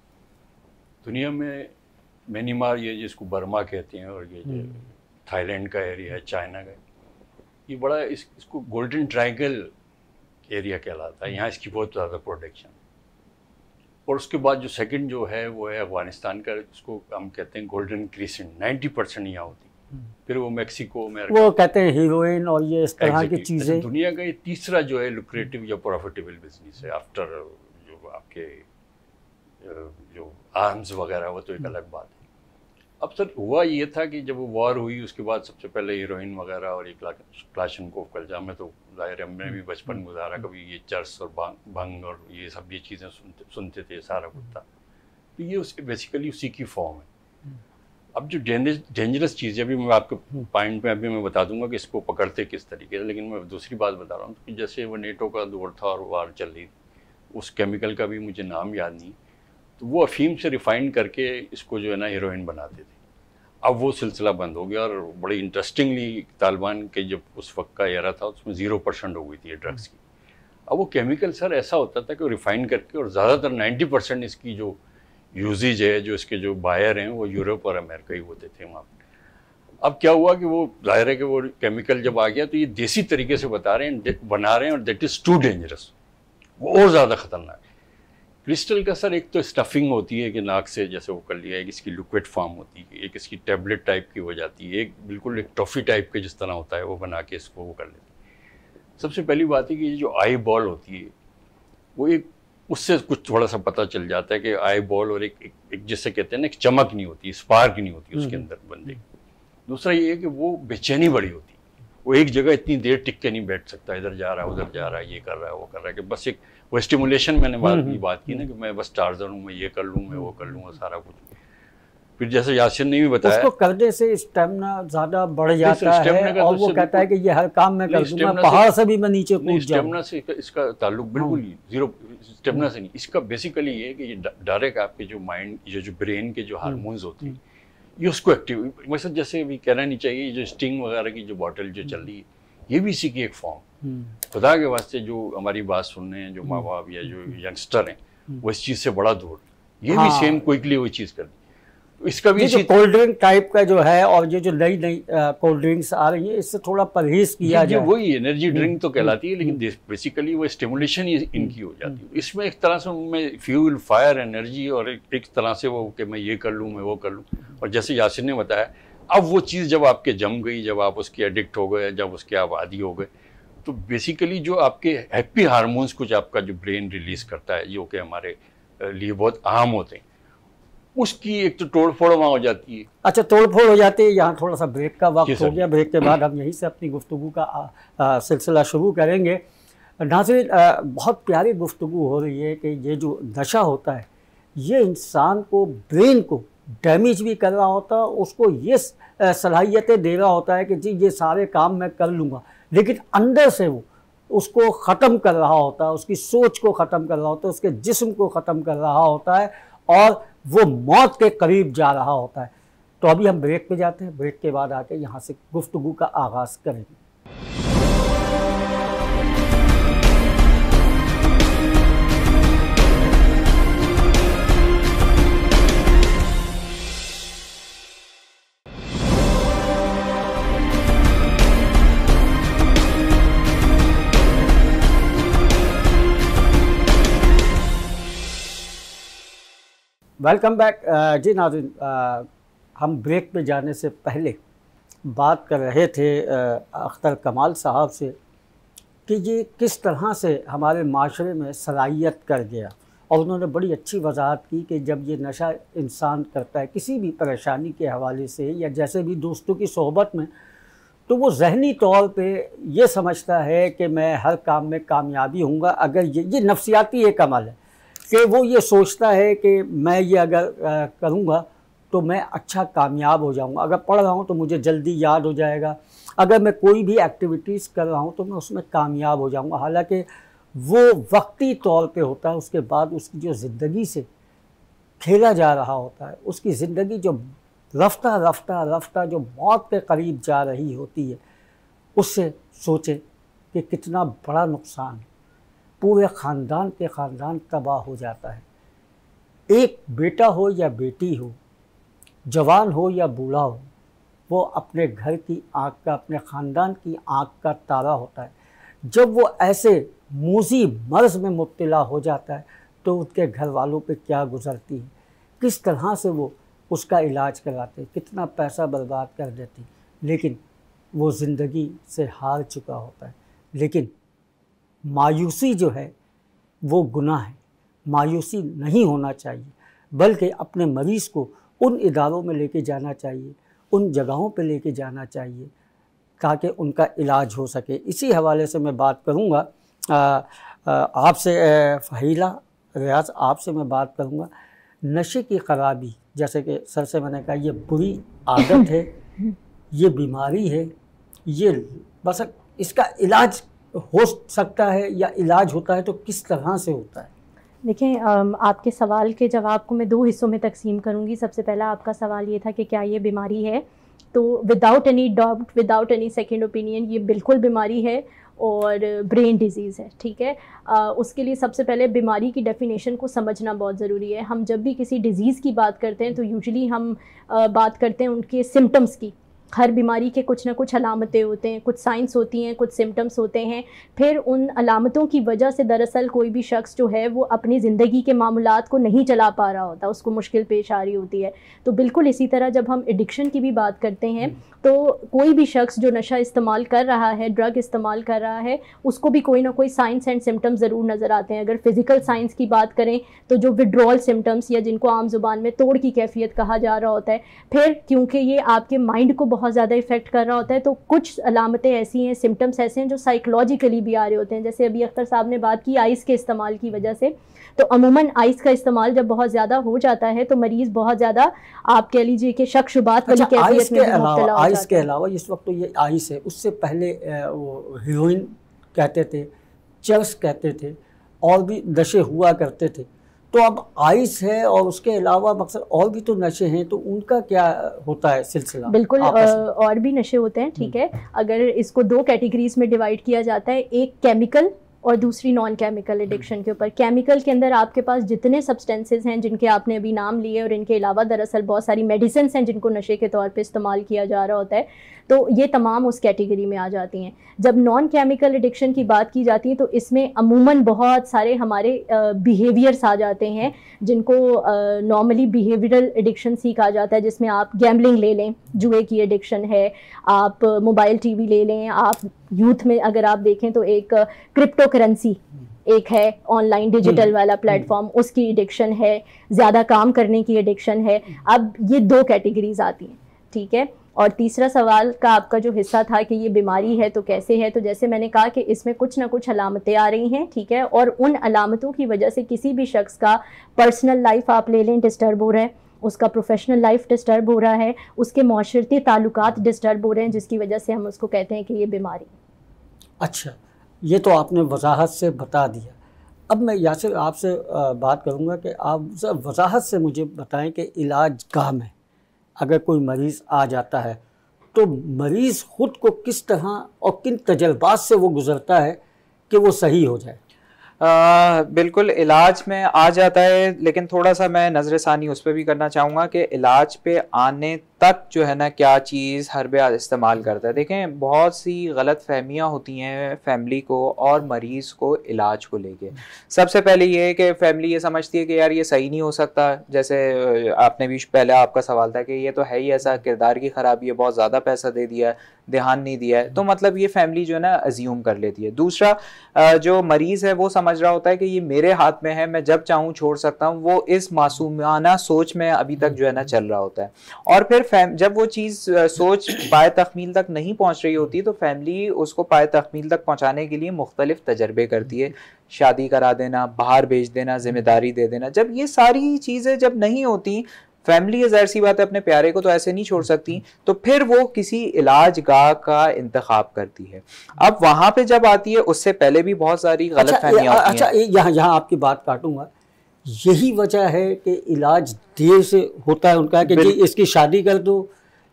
S4: दुनिया में मैनीमार ये जिसको बर्मा कहते हैं और ये जो हम्म। थाईलैंड का एरिया है चाइना का ये बड़ा इस इसको गोल्डन ट्राइंगल एरिया कहलाता है यहाँ इसकी बहुत ज़्यादा प्रोडक्शन और उसके बाद जो सेकंड जो है वो है अफगानिस्तान का उसको हम कहते हैं गोल्डन क्रीसेंट नाइन्टी परसेंट यहाँ होती हम्म। फिर वो मेक्सिको में वो कहते हैं
S1: हीरोइन और ये इस तरह की
S4: चीज़ें दुनिया का ये तीसरा जो है लुक्रेटिव हम्म। या प्रॉफिटेबल बिजनेस है आफ्टर जो आपके जो आर्म्स वगैरह वो तो एक हम्म। अलग बात है अब सर हुआ ये था कि जब वो वॉर हुई उसके बाद सबसे पहले हीरोइन वगैरह और ये क्लाशनकोव कल्जा में तो जाहिर मैं भी हम्म, बचपन हम्म, गुजारा हम्म। कभी ये चर्च और भंग और ये सब ये चीज़ें सुनते सुनते थे सारा कुछ था तो ये उस बेसिकली उसी की फॉर्म है अब जो डेंजरस चीज़ है अभी मैं आपके पॉइंट में अभी मैं बता दूंगा कि इसको पकड़ते किस तरीके से लेकिन मैं दूसरी बात बता रहा हूँ कि जैसे वो नेटो का दौर था और वार चल रही उस केमिकल का भी मुझे नाम याद नहीं तो वो अफीम से रिफाइन करके इसको जो है ना हीरोइन बनाते थे अब वो सिलसिला बंद हो गया और बड़े इंटरेस्टिंगली तालिबान के जब उस वक्त का एरा था उसमें ज़ीरो परसेंट हो गई थी ये ड्रग्स की अब वो केमिकल सर ऐसा होता था कि रिफ़ाइन करके और ज़्यादातर नाइन्टी परसेंट इसकी जो यूजेज है जो इसके जो बायर हैं वो यूरोप और अमेरिका ही होते थे वहाँ अब क्या हुआ कि वो जाहिर है कि वो केमिकल जब आ गया तो ये देसी तरीके से बता रहे हैं बना रहे हैं और देट इज़ टू डेंजरस वो और ज़्यादा ख़तरनाक क्रिस्टल का सर एक तो स्टफिंग होती है कि नाक से जैसे वो कर लिया एक इसकी लिक्विड फॉर्म होती है एक इसकी टैबलेट टाइप की हो जाती है एक बिल्कुल एक टॉफ़ी टाइप के जिस तरह होता है वो बना के इसको वो कर लेते हैं सबसे पहली बात है कि ये जो आई बॉल होती है वो एक उससे कुछ थोड़ा सा पता चल जाता है कि आई बॉल और एक एक, एक जिससे कहते हैं ना एक चमक नहीं होती स्पार्क नहीं होती उसके हम्म, अंदर हम्म। बंदे दूसरा ये है कि वो बेचैनी बड़ी होती है वो एक जगह इतनी देर टिक के नहीं बैठ सकता इधर जा रहा है उधर जा रहा है ये कर रहा है वो कर रहा है कि बस एक वो स्टिमुलेशन मैंने बात की हम्म, हम्म। बात की ना कि मैं बस चार्जर हूँ मैं ये कर लूँ मैं वो कर लूँ सारा कुछ फिर जैसे यासिन ने भी बताया उसको
S1: करने से स्टेमिना ज्यादा बढ़ जाता है तो और वो कहता है कि ये हर काम मैं कर दूंगा पहाड़ से भी मैं नीचे कूद स्टेमिना
S4: से इसका, ताल्लुक बिल्कुल हाँ। नहीं जीरो स्टेमिना से नहीं इसका बेसिकली ये है कि ये डायरेक्ट आपके जो माइंड ये जो ब्रेन के जो हारमोन्स होते हम्म। हैं ये उसको एक्टिव मतलब जैसे अभी कहना नहीं चाहिए जो स्टिंग वगैरह की जो बॉटल जो चल रही है ये भी इसी की एक फॉर्म हम्म। खुदा के वास्ते जो हमारी बात सुन रहे हैं जो हम्म। माँ बाप या जो यंगस्टर हम्म। हैं वो इस चीज़ से बड़ा दूर ये हाँ। भी सेम क्विकली वही चीज़ कर दी तो इसका भी जो
S1: कोल्ड ड्रिंक टाइप का जो है और ये जो नई नई कोल्ड ड्रिंक्स आ रही है इससे थोड़ा परहेज किया जाए
S4: वही एनर्जी ड्रिंक तो कहलाती है लेकिन बेसिकली वो स्टिमुलेशन ही इनकी हो जाती है इसमें एक तरह से उनमें फ्यूल फायर एनर्जी और एक तरह से वो कि मैं ये कर लूँ मैं वो कर लूँ और जैसे यासिन ने बताया अब वो चीज़ जब आपके जम गई जब आप उसके एडिक्ट हो गए जब उसके आप आदि हो गए तो बेसिकली जो आपके हैप्पी हारमोन्स कुछ आपका जो ब्रेन रिलीज़ करता है जो कि हमारे लिए बहुत आम होते हैं उसकी एक तो तोड़ फोड़ वहाँ हो जाती है
S1: अच्छा तोड़ फोड़ हो जाती है यहाँ थोड़ा सा ब्रेक का वक्त हो गया ब्रेक के बाद हम यहीं से अपनी गुफ्तु का सिलसिला शुरू करेंगे नाजिर बहुत प्यारी गुफ्तु हो रही है कि ये जो नशा होता है ये इंसान को ब्रेन को डैमेज भी कर रहा होता है उसको ये सलाहियतें दे रहा होता है कि जी ये सारे काम मैं कर लूँगा लेकिन अंदर से वो उसको ख़त्म कर रहा होता है उसकी सोच को ख़त्म कर रहा होता है उसके जिस्म को ख़त्म कर रहा होता है और वो मौत के करीब जा रहा होता है तो अभी हम ब्रेक पे जाते हैं ब्रेक के बाद आके यहाँ से गुफ्तगु का आगाज़ करेंगे वेलकम बैक जी नाजिन हम ब्रेक पे जाने से पहले बात कर रहे थे अख्तर कमाल साहब से कि ये किस तरह से हमारे माशरे में सलाहियत कर गया और उन्होंने बड़ी अच्छी वजाहत की कि जब ये नशा इंसान करता है किसी भी परेशानी के हवाले से या जैसे भी दोस्तों की सोहबत में तो वो जहनी तौर पे ये समझता है कि मैं हर काम में कामयाबी हूँगा अगर ये ये नफसियाती एक अमल है कि वो ये सोचता है कि मैं ये अगर करूँगा तो मैं अच्छा कामयाब हो जाऊँगा अगर पढ़ रहा हूँ तो मुझे जल्दी याद हो जाएगा अगर मैं कोई भी एक्टिविटीज़ कर रहा हूँ तो मैं उसमें कामयाब हो जाऊँगा हालाँकि वो वक्ती तौर पर होता है उसके बाद उसकी जो ज़िंदगी से खेला जा रहा होता है उसकी ज़िंदगी जो रफ्ता रफ्ता रफ्ता जो मौत के करीब जा रही होती है उससे सोचें कि कितना बड़ा नुकसान है पूरे ख़ानदान के ख़ानदान तबाह हो जाता है एक बेटा हो या बेटी हो जवान हो या बूढ़ा हो वो अपने घर की आँख का अपने ख़ानदान की आँख का तारा होता है जब वो ऐसे मूजी मर्ज में मुबतला हो जाता है तो उसके घर वालों पे क्या गुजरती है किस तरह से वो उसका इलाज करवाते कितना पैसा बर्बाद कर देती लेकिन वो ज़िंदगी से हार चुका होता है लेकिन मायूसी जो है वो गुनाह है मायूसी नहीं होना चाहिए बल्कि अपने मरीज़ को उन इदारों में लेके जाना चाहिए उन जगहों पे लेके जाना चाहिए ताकि उनका इलाज हो सके इसी हवाले से मैं बात करूँगा आपसे फहीला रियाज आपसे मैं बात करूँगा नशे की खराबी जैसे कि सर से मैंने कहा ये बुरी आदत है ये बीमारी है ये बस इसका इलाज हो सकता है या इलाज होता है तो किस तरह से होता है
S3: देखें आपके सवाल के जवाब को मैं दो हिस्सों में तकसीम करूंगी सबसे पहला आपका सवाल ये था कि क्या ये बीमारी है तो without any doubt without any second opinion ये बिल्कुल बीमारी है और ब्रेन डिजीज़ है ठीक है आ, उसके लिए सबसे पहले बीमारी की डेफिनेशन को समझना बहुत ज़रूरी है हम जब भी किसी डिज़ीज़ की बात करते हैं तो यूजली हम आ, बात करते हैं उनके सिम्टम्स की हर बीमारी के कुछ ना कुछ अलामतें होते हैं कुछ साइंस होती हैं कुछ सिम्टम्स होते हैं फिर उन अलामतों की वजह से दरअसल कोई भी शख्स जो है वो अपनी ज़िंदगी के मामला को नहीं चला पा रहा होता उसको मुश्किल पेश आ रही होती है तो बिल्कुल इसी तरह जब हम एडिक्शन की भी बात करते हैं हम्म। तो कोई भी शख्स जो नशा इस्तेमाल कर रहा है ड्रग इस्तेमाल कर रहा है उसको भी कोई ना कोई साइंस एंड सिम्टम्स ज़रूर नज़र आते हैं अगर फिज़िकल साइंस की बात करें तो जो विड्रॉल सिम्टम्स या जिनको आम जुबान में तोड़ की कैफियत कहा जा रहा होता है फिर क्योंकि ये आपके माइंड को बहुत बहुत ज़्यादा इफेक्ट कर रहा होता है तो कुछ अलामतें ऐसी हैं सिम्टम्स ऐसे हैं जो साइकोलॉजिकली भी आ रहे होते हैं जैसे अभी अख्तर साहब ने बात की आइस के इस्तेमाल की वजह से तो अमूमन आइस का इस्तेमाल जब बहुत ज़्यादा हो जाता है तो मरीज़ बहुत ज़्यादा आप कह लीजिए कि शक शुबात वाली अच्छा, आइस के अलावा आइस के
S1: अलावा इस वक्त तो ये आइस है उससे पहले वो हीरोइन कहते थे चर्स कहते थे और भी नशे हुआ करते थे तो अब आइस है और उसके अलावा मकसद और भी तो नशे हैं तो उनका क्या होता है सिलसिला
S3: बिल्कुल और भी नशे होते हैं ठीक हम्म। है अगर इसको दो कैटेगरीज में डिवाइड किया जाता है एक केमिकल और दूसरी नॉन केमिकल एडिक्शन के ऊपर केमिकल के अंदर आपके पास जितने सब्सटेंसेस हैं जिनके आपने अभी नाम लिए और इनके अलावा दरअसल बहुत सारी मेडिसिन हैं जिनको नशे के तौर पे इस्तेमाल किया जा रहा होता है तो ये तमाम उस कैटेगरी में आ जाती हैं जब नॉन केमिकल एडिक्शन की बात की जाती है तो इसमें अमूमन बहुत सारे हमारे बिहेवियर्स आ जाते हैं जिनको नॉर्मली बिहेवियरल एडिक्शन ही कहा जाता है जिसमें आप गैम्बलिंग ले लें जुए की एडिक्शन है आप मोबाइल टीवी ले लें आप यूथ में अगर आप देखें तो एक क्रिप्टो करेंसी एक है ऑनलाइन डिजिटल हम्म। वाला प्लेटफॉर्म हम्म। उसकी एडिक्शन है ज़्यादा काम करने की एडिक्शन है अब ये दो कैटेगरीज आती हैं ठीक है और तीसरा सवाल का आपका जो हिस्सा था कि ये बीमारी है तो कैसे है तो जैसे मैंने कहा कि इसमें कुछ ना कुछ अलामतें आ रही हैं ठीक है और उन अलामतों की वजह से किसी भी शख्स का पर्सनल लाइफ आप ले लें डिस्टर्ब हो रहा है उसका प्रोफेशनल लाइफ डिस्टर्ब हो रहा है उसके माशरती ताल्लुक डिस्टर्ब हो रहे हैं जिसकी वजह से हम उसको कहते हैं कि ये बीमारी
S1: अच्छा ये तो आपने वजाहत से बता दिया अब मैं यासिर आपसे बात करूँगा कि आप वजाहत से मुझे बताएं कि इलाज काम है अगर कोई मरीज़ आ जाता है तो मरीज़ ख़ुद को किस तरह और किन तजर्बात से वो गुज़रता है कि वो सही हो जाए
S2: आ, बिल्कुल इलाज में आ जाता है लेकिन थोड़ा सा मैं नज़र षानी उस पर भी करना चाहूँगा कि इलाज पे आने तक जो है ना क्या चीज़ हर बयाज इस्तेमाल करता है देखें बहुत सी गलत फहमियाँ होती हैं फैमिली को और मरीज़ को इलाज को लेके सबसे पहले ये है कि फैमिली ये समझती है कि यार ये सही नहीं हो सकता जैसे आपने भी पहले आपका सवाल था कि ये तो है ही ऐसा किरदार की ख़राबी है बहुत ज़्यादा पैसा दे दिया है ध्यान नहीं दिया है तो मतलब ये फैमिली जो है ना अज्यूम कर लेती है दूसरा जो मरीज़ है वो समझ रहा होता है कि ये मेरे हाथ में है मैं जब चाहूँ छोड़ सकता हूँ वो इस मासूमाना सोच में अभी तक जो है ना चल रहा होता है और फिर फैम जब वो चीज़ सोच पाए तखमील तक नहीं पहुंच रही होती तो फैमिली उसको पाए तखमील तक पहुंचाने के लिए मुख्तलिफ तजर्बे करती है शादी करा देना बाहर भेज देना जिम्मेदारी दे देना जब ये सारी चीज़ें जब नहीं होती फैमिली है जहर सी बात है अपने प्यारे को तो ऐसे नहीं छोड़ सकती तो फिर वो किसी इलाज गाह का इंतखाब करती है अब वहां पे जब आती है उससे पहले भी बहुत सारी अच्छा, गलत अच्छा, अच्छा यहाँ यहाँ आपकी बात काटूंगा
S1: यही वजह है कि इलाज देर से होता है उनका कि जी इसकी शादी कर दो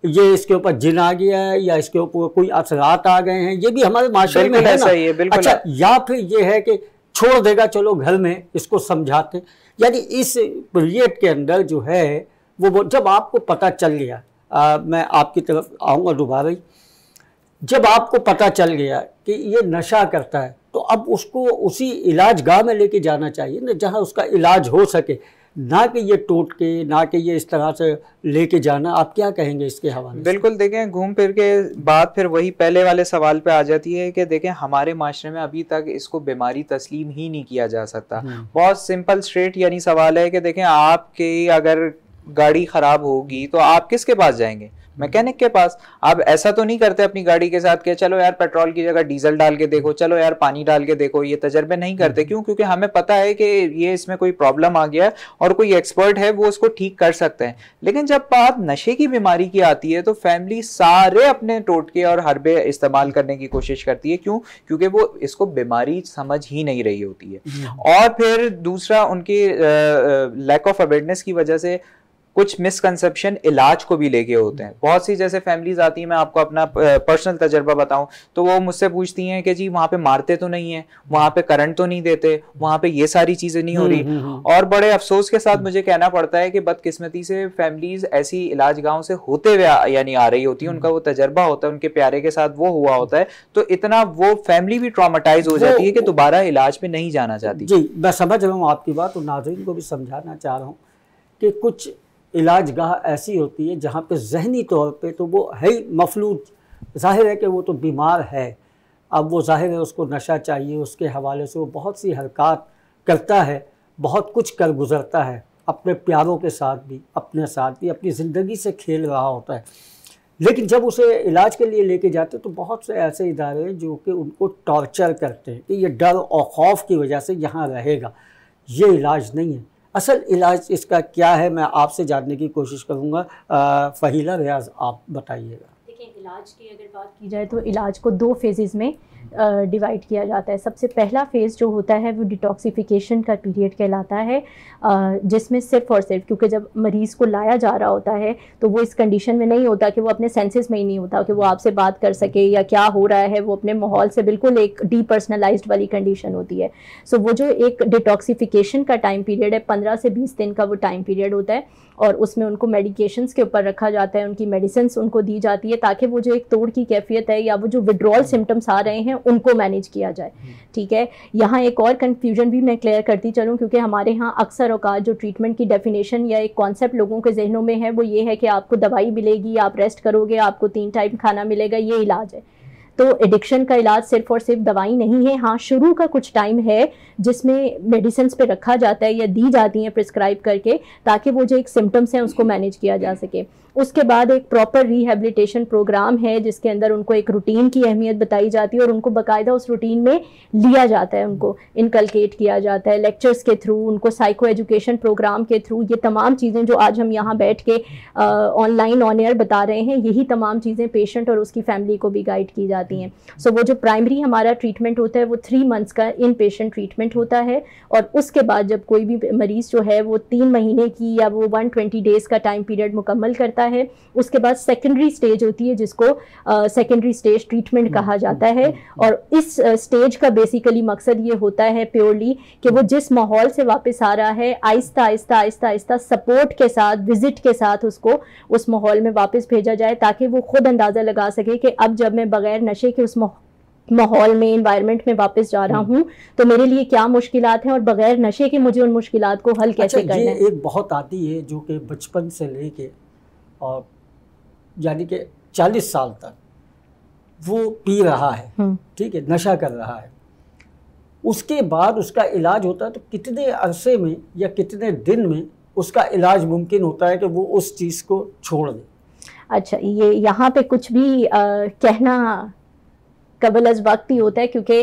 S1: ये इसके ऊपर जिन आ गया है या इसके ऊपर कोई असरात आ गए हैं ये भी हमारे माशरे में है ना अच्छा या फिर ये है कि छोड़ देगा चलो घर में इसको समझाते यानी इस पीरियड के अंदर जो है वो जब आपको पता चल गया आ, मैं आपकी तरफ आऊँगा दोबारा ही जब आपको पता चल गया कि ये नशा करता है तो अब उसको उसी इलाज गाह में लेके जाना चाहिए ना जहाँ उसका इलाज हो सके
S2: ना कि ये टूट के ना कि ये इस तरह से लेके जाना आप क्या कहेंगे इसके हवाले बिल्कुल देखें घूम फिर के बात फिर वही पहले वाले सवाल पे आ जाती है कि देखें हमारे माशरे में अभी तक इसको बीमारी तस्लीम ही नहीं किया जा सकता हम्म। बहुत सिंपल स्ट्रेट यानी सवाल है कि देखें आपके अगर गाड़ी ख़राब होगी तो आप किसके पास जाएंगे मैकेनिक के पास आप ऐसा तो नहीं करते अपनी गाड़ी के साथ के चलो यार पेट्रोल की जगह डीजल डाल के देखो चलो यार पानी डाल के देखो ये तजर्बे नहीं करते क्यों क्योंकि हमें पता है कि ये इसमें कोई प्रॉब्लम आ गया और कोई एक्सपर्ट है वो उसको ठीक कर सकते हैं लेकिन जब बात नशे की बीमारी की आती है तो फैमिली सारे अपने टोटके और हरबे इस्तेमाल करने की कोशिश करती है क्यों क्योंकि वो इसको बीमारी समझ ही नहीं रही होती है हम्म। और फिर दूसरा उनकी लैक ऑफ अवेयरनेस की वजह से कुछ मिसकंसेप्शन इलाज को भी लेके होते हैं बहुत सी जैसे फैमिलीज आती हैं मैं आपको अपना पर्सनल तजर्बा बताऊं तो वो मुझसे पूछती हैं कि जी वहाँ पे मारते तो नहीं है वहाँ पे करंट तो नहीं देते वहाँ पे ये सारी चीज़ें नहीं हो रही हम्म, हम्म, हम्म। और बड़े अफसोस के साथ मुझे कहना पड़ता है कि बदकिस्मती से फैमिलीज ऐसी इलाज गाँव से होते हुए यानी आ रही होती है उनका वो तजर्बा होता है उनके प्यारे के साथ वो हुआ होता है तो इतना वो फैमिली भी ट्रामाटाइज हो जाती है कि दोबारा इलाज पे नहीं जाना चाहती
S1: जी मैं समझ रहा हूँ आपकी बात और नाजरीन को भी समझाना चाह रहा हूँ कि कुछ इलाज गाह ऐसी होती है जहाँ पे जहनी तौर पे तो वो है ही मफलूज जाहिर है कि वो तो बीमार है अब वो जाहिर है उसको नशा चाहिए उसके हवाले से वो बहुत सी हरकत करता है बहुत कुछ कर गुज़रता है अपने प्यारों के साथ भी अपने साथ भी अपनी ज़िंदगी से खेल रहा होता है लेकिन जब उसे इलाज के लिए लेके जाते तो बहुत से ऐसे इदारे हैं जो कि उनको टॉर्चर करते हैं कि ये डर और खौफ की वजह से यहाँ रहेगा ये इलाज नहीं है असल इलाज इसका क्या है मैं आपसे जानने की कोशिश करूँगा फ़हीला रियाज आप बताइएगा
S3: देखिए इलाज की अगर बात की जाए तो इलाज को दो फेजेज़ में डिवाइड किया जाता है सबसे पहला फेज़ जो होता है वो डिटॉक्सिफिकेशन का पीरियड कहलाता है जिसमें सिर्फ और सिर्फ क्योंकि जब मरीज़ को लाया जा रहा होता है तो वो इस कंडीशन में नहीं होता कि वो अपने सेंसेस में ही नहीं होता कि वो आपसे बात कर सके या क्या हो रहा है वो अपने माहौल से बिल्कुल एक डीपर्सनलाइज वाली कंडीशन होती है सो so, वो जो एक डिटॉक्सिफिकेशन का टाइम पीरियड है पंद्रह से बीस दिन का वो टाइम पीरियड होता है और उसमें उनको मेडिकेशंस के ऊपर रखा जाता है उनकी मेडिसिन उनको दी जाती है ताकि वो जो एक तोड़ की कैफियत है या वो जो विड्रॉल सिम्टम्स आ रहे हैं उनको मैनेज किया जाए हम्म। ठीक है यहाँ एक और कन्फ्यूजन भी मैं क्लियर करती चलूँ क्योंकि हमारे यहाँ अक्सर अवकात जो ट्रीटमेंट की डेफिनेशन या एक कॉन्सेप्ट लोगों के जहनों में है वो ये है कि आपको दवाई मिलेगी आप रेस्ट करोगे आपको तीन टाइम खाना मिलेगा ये इलाज है तो एडिक्शन का इलाज सिर्फ और सिर्फ दवाई नहीं है हाँ शुरू का कुछ टाइम है जिसमें मेडिसिन पे रखा जाता है या दी जाती हैं प्रिस्क्राइब करके ताकि वो जो एक सिम्टम्स हैं उसको मैनेज किया जा सके उसके बाद एक प्रॉपर रिहेबिलिटेशन प्रोग्राम है जिसके अंदर उनको एक रूटीन की अहमियत बताई जाती है और उनको बाकायदा उस रूटीन में लिया जाता है उनको इनकलकेट किया जाता है लेक्चर्स के थ्रू उनको साइको एजुकेशन प्रोग्राम के थ्रू ये तमाम चीज़ें जो आज हम यहाँ बैठ के ऑनलाइन ऑन एयर बता रहे हैं यही तमाम चीज़ें पेशेंट और उसकी फैमिली को भी गाइड की जाती हैं सो so, वो जो प्राइमरी हमारा ट्रीटमेंट होता है वो थ्री मंथ्स का इन पेशेंट ट्रीटमेंट होता है और उसके बाद जब कोई भी मरीज़ जो है वो तीन महीने की या वो वन डेज़ का टाइम पीरियड मुकम्मल करता जाता है उसके बाद सेकेंडरी स्टेज होती है जिसको सेकेंडरी स्टेज ट्रीटमेंट कहा जाता हम्म, है हम्म, हम्म। और इस स्टेज का बेसिकली मकसद ये होता है प्योरली कि वो जिस माहौल से वापस आ रहा है आहिस्ता आहिस्ता आहिस्ता आहिस्ता सपोर्ट के साथ विजिट के साथ उसको उस माहौल में वापस भेजा जाए ताकि वो खुद अंदाज़ा लगा सके कि अब जब मैं बगैर नशे के उस माहौल में इन्वायरमेंट में वापस जा रहा हूँ तो मेरे लिए क्या मुश्किल हैं और बगैर नशे के मुझे उन मुश्किल को हल अच्छा, कैसे अच्छा, करना है
S1: एक बहुत आती है जो कि बचपन से लेके और यानी कि चालीस साल तक वो पी रहा है हम्म। ठीक है नशा कर रहा है उसके बाद उसका इलाज होता है तो कितने अरसे में या कितने दिन में उसका इलाज मुमकिन होता है कि वो उस चीज़ को छोड़ दे
S3: अच्छा ये यहाँ पे कुछ भी आ, कहना कबल अज वक्त ही होता है क्योंकि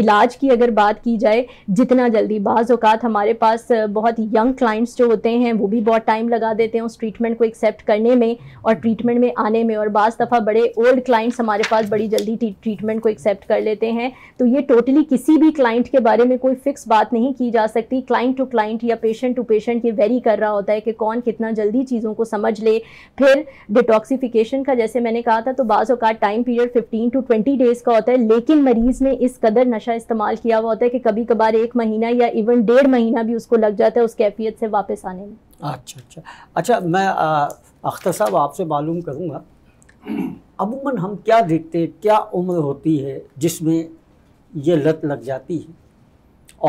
S3: इलाज की अगर बात की जाए जितना जल्दी बाज़ अवकात हमारे पास बहुत यंग क्लाइंट्स जो होते हैं वो भी बहुत टाइम लगा देते हैं उस ट्रीटमेंट को एक्सेप्ट करने में और ट्रीटमेंट में आने में और बाज़ दफ़ा बड़े ओल्ड क्लाइंट्स हमारे पास बड़ी जल्दी ट्रीटमेंट को एक्सेप्ट कर लेते हैं तो ये टोटली किसी भी क्लाइंट के बारे में कोई फ़िक्स बात नहीं की जा सकती क्लाइंट टू क्लाइंट या पेशेंट टू पेशेंट ये वेरी कर रहा होता है कि कौन कितना जल्दी चीज़ों को समझ ले फिर डिटॉक्सीफिकेशन का जैसे मैंने कहा था तो बाज़ time period fifteen to twenty twenty days का होता है लेकिन मरीज ने इस कदर नशा इस्तेमाल किया हुआ होता है कि कभी कभार एक महीना या इवन डेढ़ महीना भी उसको लग जाता है उस कैफियत से वापस आने में
S1: अच्छा अच्छा अच्छा मैं अख्तर साहब आपसे मालूम करूँगा अमूमन हम क्या देखते हैं क्या उम्र होती है जिसमें ये लत लग जाती है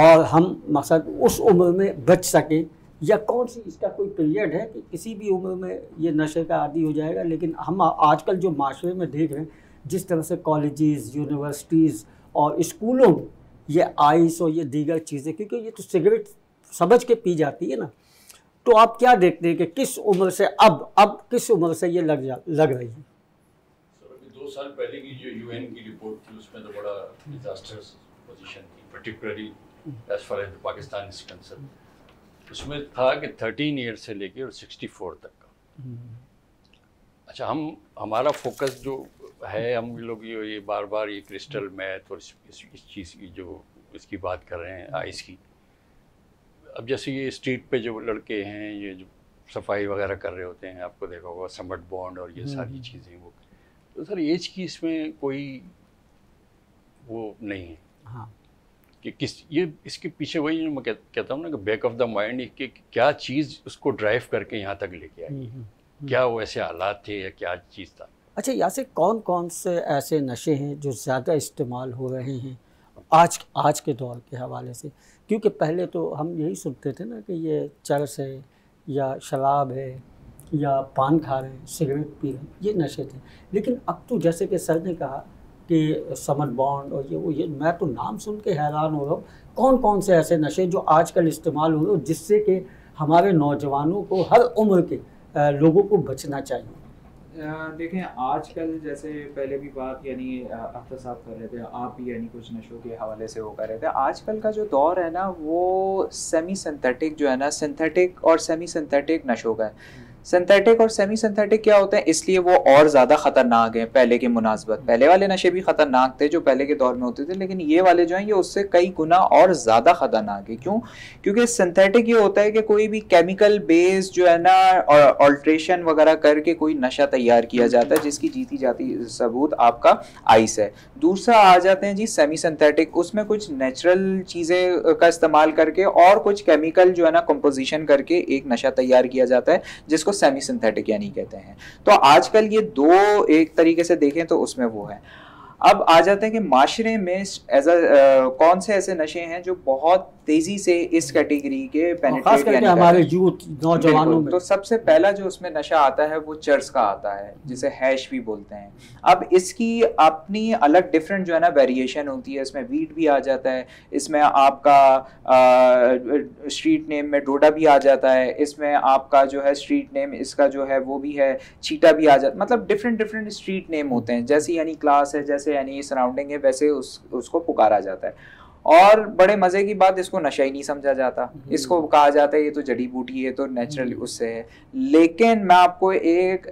S1: और हम मकसद उस उम्र में बच सकें या कौन सी इसका कोई पीरियड है कि किसी भी उम्र में ये नशे का आदि हो जाएगा लेकिन हम आजकल जो माशरे में देख रहे हैं जिस तरह से कॉलेजेस यूनिवर्सिटीज़ और स्कूलों ये आइस और ये दीगर चीज़ें क्योंकि ये तो सिगरेट समझ के पी जाती है ना तो आप क्या देखते हैं कि किस उम्र से अब अब किस उम्र से ये लग जा लग
S4: रही है दो साल पहले की जो यूएन की रिपोर्ट थी उसमें तो बड़ा डिजास्टर पोजीशन थी particularly as far as Pakistan is concern उसमें था कि थर्टीन ईयर से लेकर और सिक्सटी फोर तक का
S3: हम्म।
S4: अच्छा हम हमारा फोकस जो है हम लोग ये, ये बार बार ये क्रिस्टल मैथ और इस, इस, इस चीज़ की जो इसकी बात कर रहे हैं आइस की अब जैसे ये स्ट्रीट पे जो लड़के हैं ये जो सफाई वगैरह कर रहे होते हैं आपको देखा होगा समट बॉन्ड और ये हम्म, सारी हम्म। चीज़ें वो तो सर एज की इसमें कोई वो नहीं है हाँ कि किस ये इसके पीछे वही मैं कहता हूँ ना कि बैक ऑफ द माइंड कि क्या चीज़ उसको ड्राइव करके यहाँ तक लेके आई हम्म, क्या वो ऐसे हालात थे या क्या चीज़ था
S1: अच्छा यासे कौन कौन से ऐसे नशे हैं जो ज़्यादा इस्तेमाल हो रहे हैं आज आज के दौर के हवाले से क्योंकि पहले तो हम यही सुनते थे ना कि ये चरस है या शराब है या पान खा रहे हैं सिगरेट पी रहे हैं ये नशे थे लेकिन अब तो जैसे कि सर ने कहा कि समर बॉन्ड और ये वो ये मैं तो नाम सुन के हैरान हो रहा हूँ कौन कौन से ऐसे नशे जो आजकल इस्तेमाल हो रहे हो जिससे कि हमारे नौजवानों को हर उम्र के लोगों को बचना चाहिए
S2: देखें आजकल जैसे पहले भी बात यानी अख्तर साहब कर रहे थे आप भी यानी कुछ नशों के हवाले से वो कर रहे थे आजकल का जो दौर है ना वो सेमी सिंथेटिक जो है ना सिंथेटिक और सेमी सिंथेटिक नशों का है सिंथेटिक और सेमी सिंथेटिक क्या होते हैं इसलिए वो और ज़्यादा ख़तरनाक हैं पहले के मुनासबत पहले वाले नशे भी ख़तरनाक थे जो पहले के दौर में होते थे लेकिन ये वाले जो हैं ये उससे कई गुना और ज़्यादा ख़तरनाक है क्यों क्योंकि सिंथेटिक ये होता है कि कोई भी केमिकल बेस जो है ना ऑल्ट्रेशन वगैरह करके कोई नशा तैयार किया जाता है जिसकी जीती जाती सबूत आपका आइस है दूसरा आ जाते हैं जी सेमी सिंथेटिक उसमें कुछ नेचुरल चीज़ें का इस्तेमाल करके और कुछ केमिकल जो है ना कंपोजिशन करके एक नशा तैयार किया जाता है जिसको सेमी सिंथेटिक यानी कहते हैं तो आजकल ये दो एक तरीके से देखें तो उसमें वो है अब आ जाते हैं कि माशरे में एज अ कौन से ऐसे नशे हैं जो बहुत तेजी से इस कैटेगरी के हमारे
S1: यूथ नौजवानों में तो
S2: सबसे पहला जो उसमें नशा आता है वो चर्स का आता है जिसे हैश भी बोलते हैं अब इसकी अपनी अलग डिफरेंट जो है ना वेरिएशन होती है इसमें वीट भी आ जाता है इसमें आपका स्ट्रीट नेम में डोडा भी आ जाता है इसमें आपका जो है स्ट्रीट नेम इसका जो है वो भी है चीटा भी आ जाता मतलब डिफरेंट डिफरेंट स्ट्रीट नेम होते हैं जैसे यानी क्लास है जैसे जैसे यानी सराउंडिंग है वैसे उस उसको पुकारा जाता है और बड़े मजे की बात इसको नशा ही नहीं समझा जाता हम्म। इसको कहा जाता है ये तो जड़ी बूटी है तो नेचुरल हम्म। उससे है लेकिन मैं आपको एक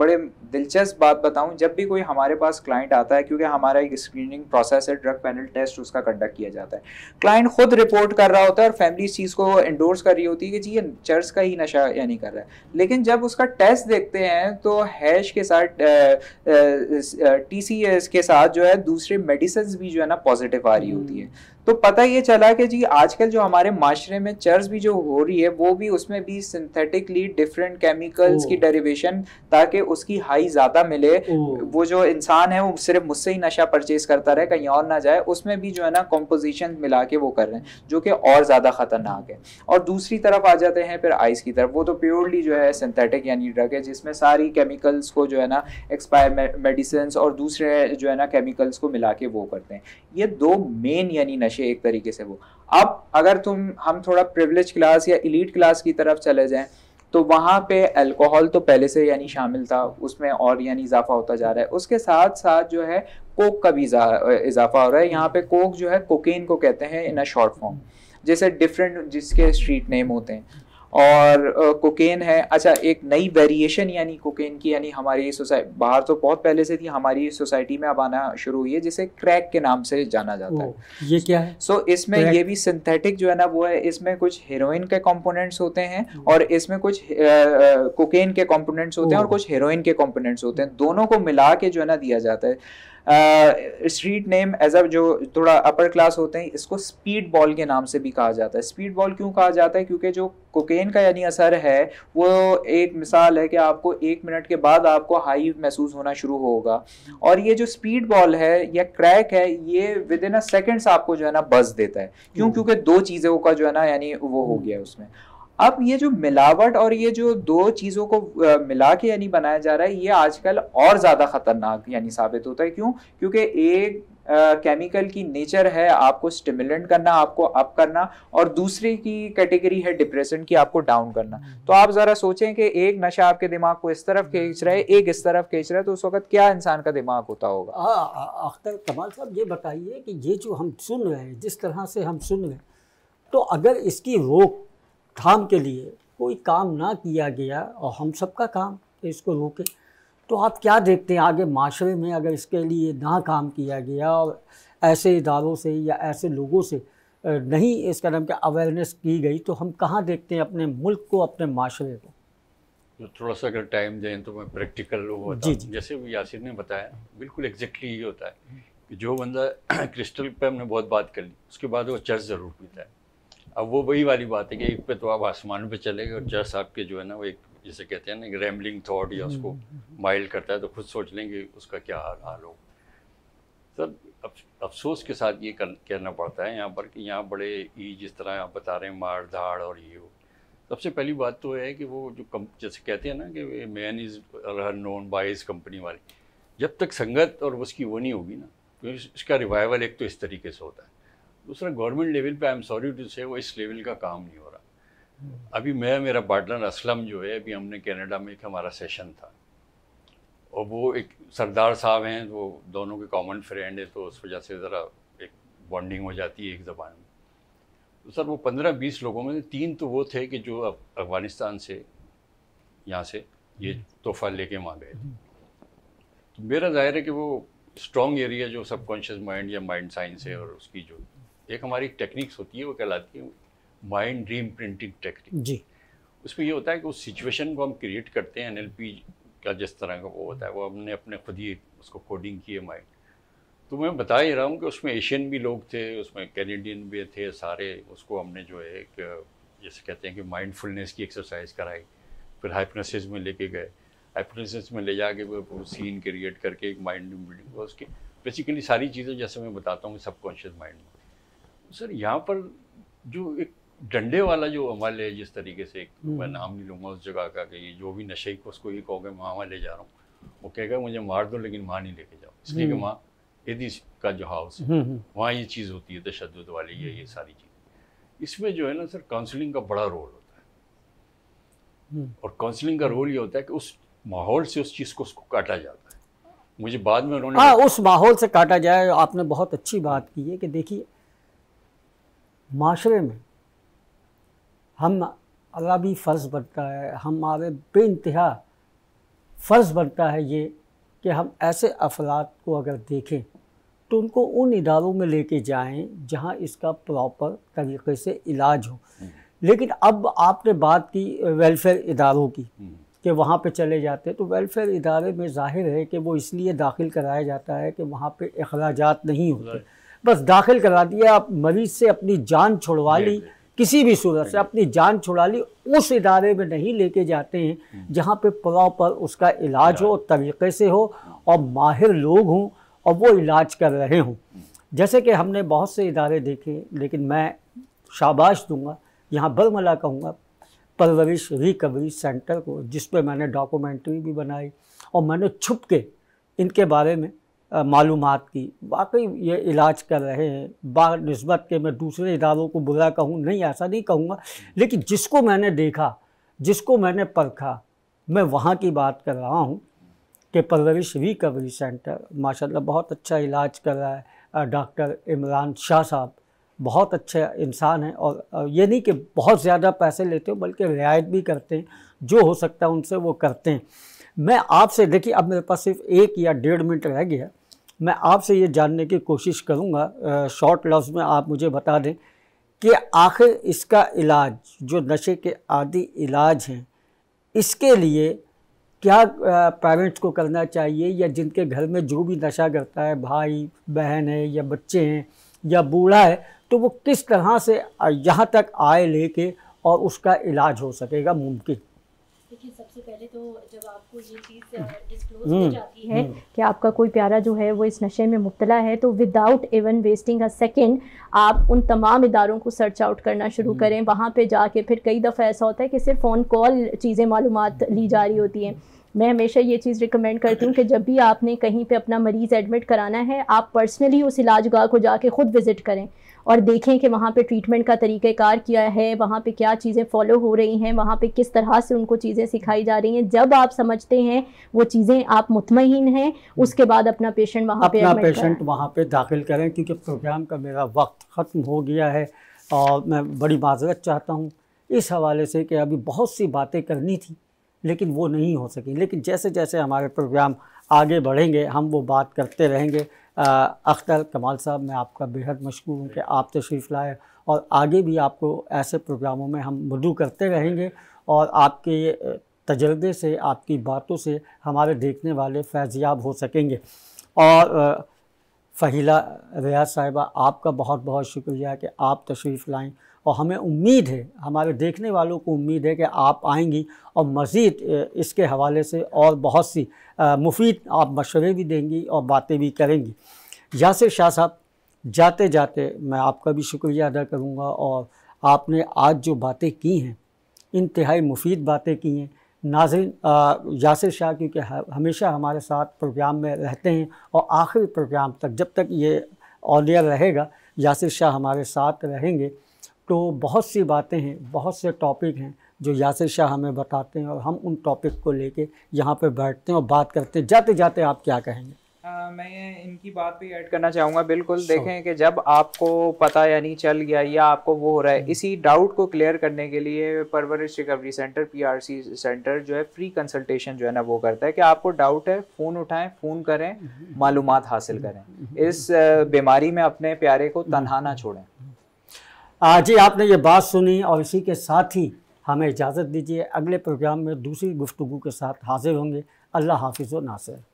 S2: बड़े दिलचस्प बात बताऊं जब भी कोई हमारे पास क्लाइंट आता है क्योंकि हमारा एक स्क्रीनिंग प्रोसेस है ड्रग पैनल टेस्ट उसका कंडक्ट किया जाता है क्लाइंट खुद रिपोर्ट कर रहा होता है और फैमिली इस चीज़ को इंडोर्स कर रही होती है कि जी ये चर्च का ही नशा यानी कर रहा है लेकिन जब उसका टेस्ट देखते हैं तो हैश के साथ टी के साथ जो है दूसरे मेडिसिन भी जो है ना पॉजिटिव आ रही होती हम्म। है तो पता ये चला कि जी आजकल जो हमारे माशरे में चर्च भी जो हो रही है वो भी उसमें भी सिंथेटिकली डिफरेंट केमिकल्स की डेरिवेशन ताकि उसकी हाई ज़्यादा मिले वो जो इंसान है वो सिर्फ मुझसे ही नशा परचेज करता रहे कहीं और ना जाए उसमें भी जो है ना कॉम्पोजिशन मिला के वो कर रहे हैं जो कि और ज़्यादा ख़तरनाक है और दूसरी तरफ आ जाते हैं फिर आइस की तरफ वो तो प्योरली जो है सिंथेटिक यानी ड्रग है जिसमें सारी केमिकल्स को जो है ना एक्सपायर मेडिसिन और दूसरे जो है ना केमिकल्स को मिला के वो करते हैं ये दो मेन यानी नशे एक तरीके से वो अब अगर तुम हम थोड़ा प्रिवलेज क्लास या इलीट क्लास की तरफ चले जाएं तो वहाँ पे अल्कोहल तो पहले से यानी शामिल था उसमें और यानी इजाफा होता जा रहा है उसके साथ साथ जो है कोक का भी इजाफा हो रहा है यहाँ पे कोक जो है कोकेन को कहते हैं इन अ शॉर्ट फॉर्म जैसे डिफरेंट जिसके स्ट्रीट नेम होते हैं और कोकेन है अच्छा एक नई वेरिएशन यानी कोकेन की यानी हमारी सोसाइटी बाहर तो बहुत पहले से थी हमारी सोसाइटी में अब आना शुरू हुई है जिसे क्रैक के नाम से जाना जाता है ये क्या है सो so, इसमें ये भी सिंथेटिक जो है ना वो है इसमें कुछ हीरोइन के कंपोनेंट्स होते हैं और इसमें कुछ कोकेन के कंपोनेंट्स होते हैं और कुछ हीरोइन के कंपोनेंट्स होते हैं दोनों को मिला के जो है ना दिया जाता है स्ट्रीट नेम एज अ जो थोड़ा अपर क्लास होते हैं इसको स्पीड बॉल के नाम से भी कहा जाता है स्पीड बॉल क्यों कहा जाता है क्योंकि जो कोकेन का यानी असर है वो एक मिसाल है कि आपको एक मिनट के बाद आपको हाई महसूस होना शुरू होगा और ये जो स्पीड बॉल है या क्रैक है ये विद इन अ सेकेंड्स आपको जो है ना बस देता है क्यों हम्म। क्योंकि दो चीज़ों का जो है ना यानी वो हो हम्म। गया है उसमें अब ये जो मिलावट और ये जो दो चीज़ों को मिला के यानी बनाया जा रहा है ये आजकल और ज़्यादा खतरनाक यानी साबित होता है क्यों क्योंकि एक केमिकल uh, की नेचर है आपको स्टिमुलेंट करना आपको अप करना और दूसरे की कैटेगरी है डिप्रेशन की आपको डाउन करना हम्म। तो आप ज़रा सोचें कि एक नशा आपके दिमाग को इस तरफ खींच रहा है एक इस तरफ खींच रहा है तो उस वक्त क्या इंसान का दिमाग होता होगा
S1: हाँ अख्तर कमाल साहब ये बताइए कि ये जो हम सुन रहे हैं जिस तरह से हम सुन रहे हैं तो अगर इसकी रोक रोकथाम के लिए कोई काम ना किया गया और हम सब का काम तो इसको रोके तो आप क्या देखते हैं आगे माशरे में अगर इसके लिए ना काम किया गया और ऐसे इदारों से या ऐसे लोगों से नहीं इस कदम की अवेयरनेस की गई तो हम कहाँ देखते हैं अपने मुल्क को अपने माशरे को
S4: तो थोड़ा सा अगर टाइम दें तो मैं प्रैक्टिकल वो जी जी जैसे यासिर ने बताया बिल्कुल एग्जैक्टली ये होता है कि जो बंदा क्रिस्टल पे हमने बहुत बात कर ली उसके बाद वो चर्च ज़रूर पीता है अब वो वही वाली बात है कि एक पे तो आप आसमान पे चले गए और जस आपके जो है ना वो एक जिसे कहते हैं ना रैमलिंग थॉट या उसको माइल्ड हम्म। करता है तो खुद सोच लें कि उसका क्या हाल हाल हो सर अफसोस के साथ ये कहना पड़ता है यहाँ पर कि यहाँ बड़े ई जिस तरह आप बता रहे हैं मार धाड़ और ये सबसे पहली बात तो है कि वो जो कम जैसे कहते हैं ना कि man is known by company वाली जब तक संगत और उसकी वो नहीं होगी ना क्योंकि तो इसका रिवाइवल एक तो इस तरीके से होता है दूसरा गवर्नमेंट लेवल पे आई एम सॉरी टू से वो इस लेवल का काम नहीं हो रहा अभी मैं मेरा पार्टनर असलम जो है अभी हमने कनाडा में एक हमारा सेशन था और वो एक सरदार साहब हैं वो दोनों के कॉमन फ्रेंड है तो उस वजह से ज़रा एक बॉन्डिंग हो जाती है एक ज़बान में तो सर वो पंद्रह बीस लोगों में तीन तो वो थे कि जो अफ़गानिस्तान से यहाँ से ये हम्म। तोहफा लेके वहाँ गए थे तो मेरा जाहिर है कि वो स्ट्रॉन्ग एरिया जो सबकॉन्शियस माइंड या माइंड साइंस है और उसकी जो एक हमारी टेक्निक्स होती है वो कहलाती है माइंड ड्रीम प्रिंटिंग टेक्निक जी उसमें ये होता है कि उस सिचुएशन को हम क्रिएट करते हैं एनएलपी का जिस तरह का वो होता है वो हमने अपने खुद ही उसको कोडिंग की है माइंड तो मैं बता ही रहा हूँ कि उसमें एशियन भी लोग थे उसमें कैनेडियन भी थे सारे उसको हमने जो है एक जैसे कहते हैं कि माइंडफुलनेस की एक्सरसाइज कराई फिर हाइपनोसिस में लेके गए हाइपनोसिस में ले जाके वो सीन क्रिएट करके एक माइंड बिल्डिंग उसके बेसिकली सारी चीज़ें जैसे मैं बताता हूँ सबकॉन्शियस माइंड में सर यहाँ पर जो एक डंडे वाला जो हमारे जिस तरीके से एक मैं हम्म। नाम नहीं लूँगा उस जगह का कि जो भी नशे को उसको ये कहोगे माँ वहाँ ले जा रहा हूँ वो कहेगा मुझे मार दो लेकिन वहाँ नहीं लेके जाओ इसलिए कि हम्म। वहाँ यदि का जो हाउस है हम्म, वहाँ ये चीज़ होती है तशद वाली ये ये सारी चीज़ इसमें जो है ना सर काउंसलिंग का बड़ा रोल होता है और काउंसलिंग का रोल ये होता है कि उस माहौल से उस चीज़ को उसको काटा जाता है मुझे बाद में उन्होंने हाँ उस
S1: माहौल से काटा जाए आपने बहुत अच्छी बात की है कि देखिए माशरे में हम अल्लाह भी फ़र्ज़ बनता है हमारे बे इंतहा फ़र्ज़ बनता है ये कि हम ऐसे अफराद को अगर देखें तो उनको उन इदारों में लेके जाएं जहां इसका प्रॉपर तरीके से इलाज हो हम्म। लेकिन अब आपने बात की वेलफेयर इदारों की हम्म। कि वहाँ पे चले जाते तो वेलफेयर इदारे में जाहिर है कि वो इसलिए दाखिल कराया जाता है कि वहाँ पे अखराज नहीं होते बस दाखिल करा दिया आप मरीज से अपनी जान छुड़वा ली किसी भी सूरत से अपनी जान छुड़ा ली उस इदारे में नहीं लेके जाते हैं हम्म। जहाँ पे प्रॉपर उसका इलाज हो तरीके से हो और माहिर लोग हों और वो इलाज कर रहे हों जैसे कि हमने बहुत से इदारे देखे लेकिन मैं शाबाश दूंगा यहाँ बरमला कहूँगा परवरिश रिकवरी सेंटर को जिस पर मैंने डॉक्यूमेंट्री भी बनाई और मैंने छुप के इनके बारे में मालूम की वाकई ये इलाज कर रहे हैं बा नस्बत के मैं दूसरे इदारों को बुरा कहूँ नहीं ऐसा नहीं कहूँगा लेकिन जिसको मैंने देखा जिसको मैंने परखा मैं वहाँ की बात कर रहा हूँ कि परवरिश रिकवरी सेंटर माशाल्लाह बहुत अच्छा इलाज कर रहा है डॉक्टर इमरान शाह साहब बहुत अच्छे इंसान हैं और ये नहीं कि बहुत ज़्यादा पैसे लेते हो बल्कि रियायत भी करते हैं जो हो सकता है उनसे वो करते हैं मैं आपसे देखिए अब मेरे पास सिर्फ एक या डेढ़ मिनट रह गया मैं आपसे ये जानने की कोशिश करूँगा शॉर्ट लफ्ज़ में आप मुझे बता दें कि आखिर इसका इलाज जो नशे के आदि इलाज हैं इसके लिए क्या पेरेंट्स को करना चाहिए या जिनके घर में जो भी नशा करता है भाई बहन है या बच्चे हैं या बूढ़ा है तो वो किस तरह से यहाँ तक आए लेके और उसका इलाज हो सकेगा मुमकिन
S3: देखिए सबसे पहले तो जब आपको
S1: ये चीज़ डिस्क्लोज हम्म। हम्म। की जाती है हम्म।
S3: कि आपका कोई प्यारा जो है वो इस नशे में मुबतला है तो without even wasting a second आप उन तमाम इदारों को सर्च आउट करना शुरू करें वहाँ पे जाके फिर कई दफ़ा ऐसा होता है कि सिर्फ फ़ोन कॉल चीज़ें मालूम ली जा रही होती हैं मैं हमेशा ये चीज़ रिकमेंड करती हूँ कि जब भी आपने कहीं पे अपना मरीज़ एडमिट कराना है आप पर्सनली उस इलाज गाह को जाके ख़ुद विज़िट करें और देखें कि वहाँ पे ट्रीटमेंट का तरीक़ाकार किया है वहाँ पे क्या चीज़ें फॉलो हो रही हैं वहाँ पे किस तरह से उनको चीज़ें सिखाई जा रही हैं जब आप समझते हैं वो चीज़ें आप मुतमिन हैं उसके बाद अपना पेशेंट वहाँ पर अपना पेशेंट
S1: वहाँ पर दाखिल करें क्योंकि प्रोग्राम का मेरा वक्त ख़त्म हो गया है और मैं बड़ी माजरत चाहता हूँ इस हवाले से कि अभी बहुत सी बातें करनी थी लेकिन वो नहीं हो सकी लेकिन जैसे जैसे हमारे प्रोग्राम आगे बढ़ेंगे हम वो बात करते रहेंगे अख्तर कमाल साहब मैं आपका बेहद मशहूर हूँ कि आप तशरीफ़ लाए और आगे भी आपको ऐसे प्रोग्रामों में हम मदू करते रहेंगे और आपके तजर्बे से आपकी बातों से हमारे देखने वाले फैज़याब हो सकेंगे और फ़हीला रियाज साहिबा आपका बहुत बहुत शुक्रिया कि आप तशरीफ़ लाएँ और हमें उम्मीद है हमारे देखने वालों को उम्मीद है कि आप आएंगी और मज़ीद इसके हवाले से और बहुत सी मुफीद आप मशवरे भी देंगी और बातें भी करेंगी यासिर शाह साहब जाते जाते मैं आपका भी शुक्रिया अदा करूँगा और आपने आज जो बातें की हैं इंतहाई मुफीद बातें की हैं नाजिन यासिर शाह क्योंकि हमेशा हमारे साथ प्रोग्राम में रहते हैं और आखिरी प्रोग्राम तक जब तक ये ऑनियर रहेगा यासिर शाह हमारे साथ रहेंगे तो बहुत सी बातें हैं बहुत से टॉपिक हैं जो यासिर शाह हमें बताते हैं और हम उन टॉपिक को लेके यहाँ पे बैठते हैं और बात करते हैं जाते जाते
S2: आप क्या कहेंगे आ, मैं इनकी बात पे ऐड करना चाहूँगा बिल्कुल देखें कि जब आपको पता यानी चल गया या आपको वो हो रहा है hmm. इसी डाउट को क्लियर करने के लिए परवरिश रिकवरी सेंटर पीआरसी सेंटर जो है फ्री कंसल्टेशन जो है ना वो करता है कि आपको डाउट है फ़ोन उठाएं फ़ोन करें hmm. मालूम हासिल hmm. करें इस बीमारी में अपने प्यारे को तनहा ना छोड़ें
S1: आज ही आपने ये बात सुनी और इसी के साथ ही हमें इजाज़त दीजिए अगले प्रोग्राम में दूसरी गुफ्तु के साथ हाजिर होंगे अल्लाह हाफिज़ नासिर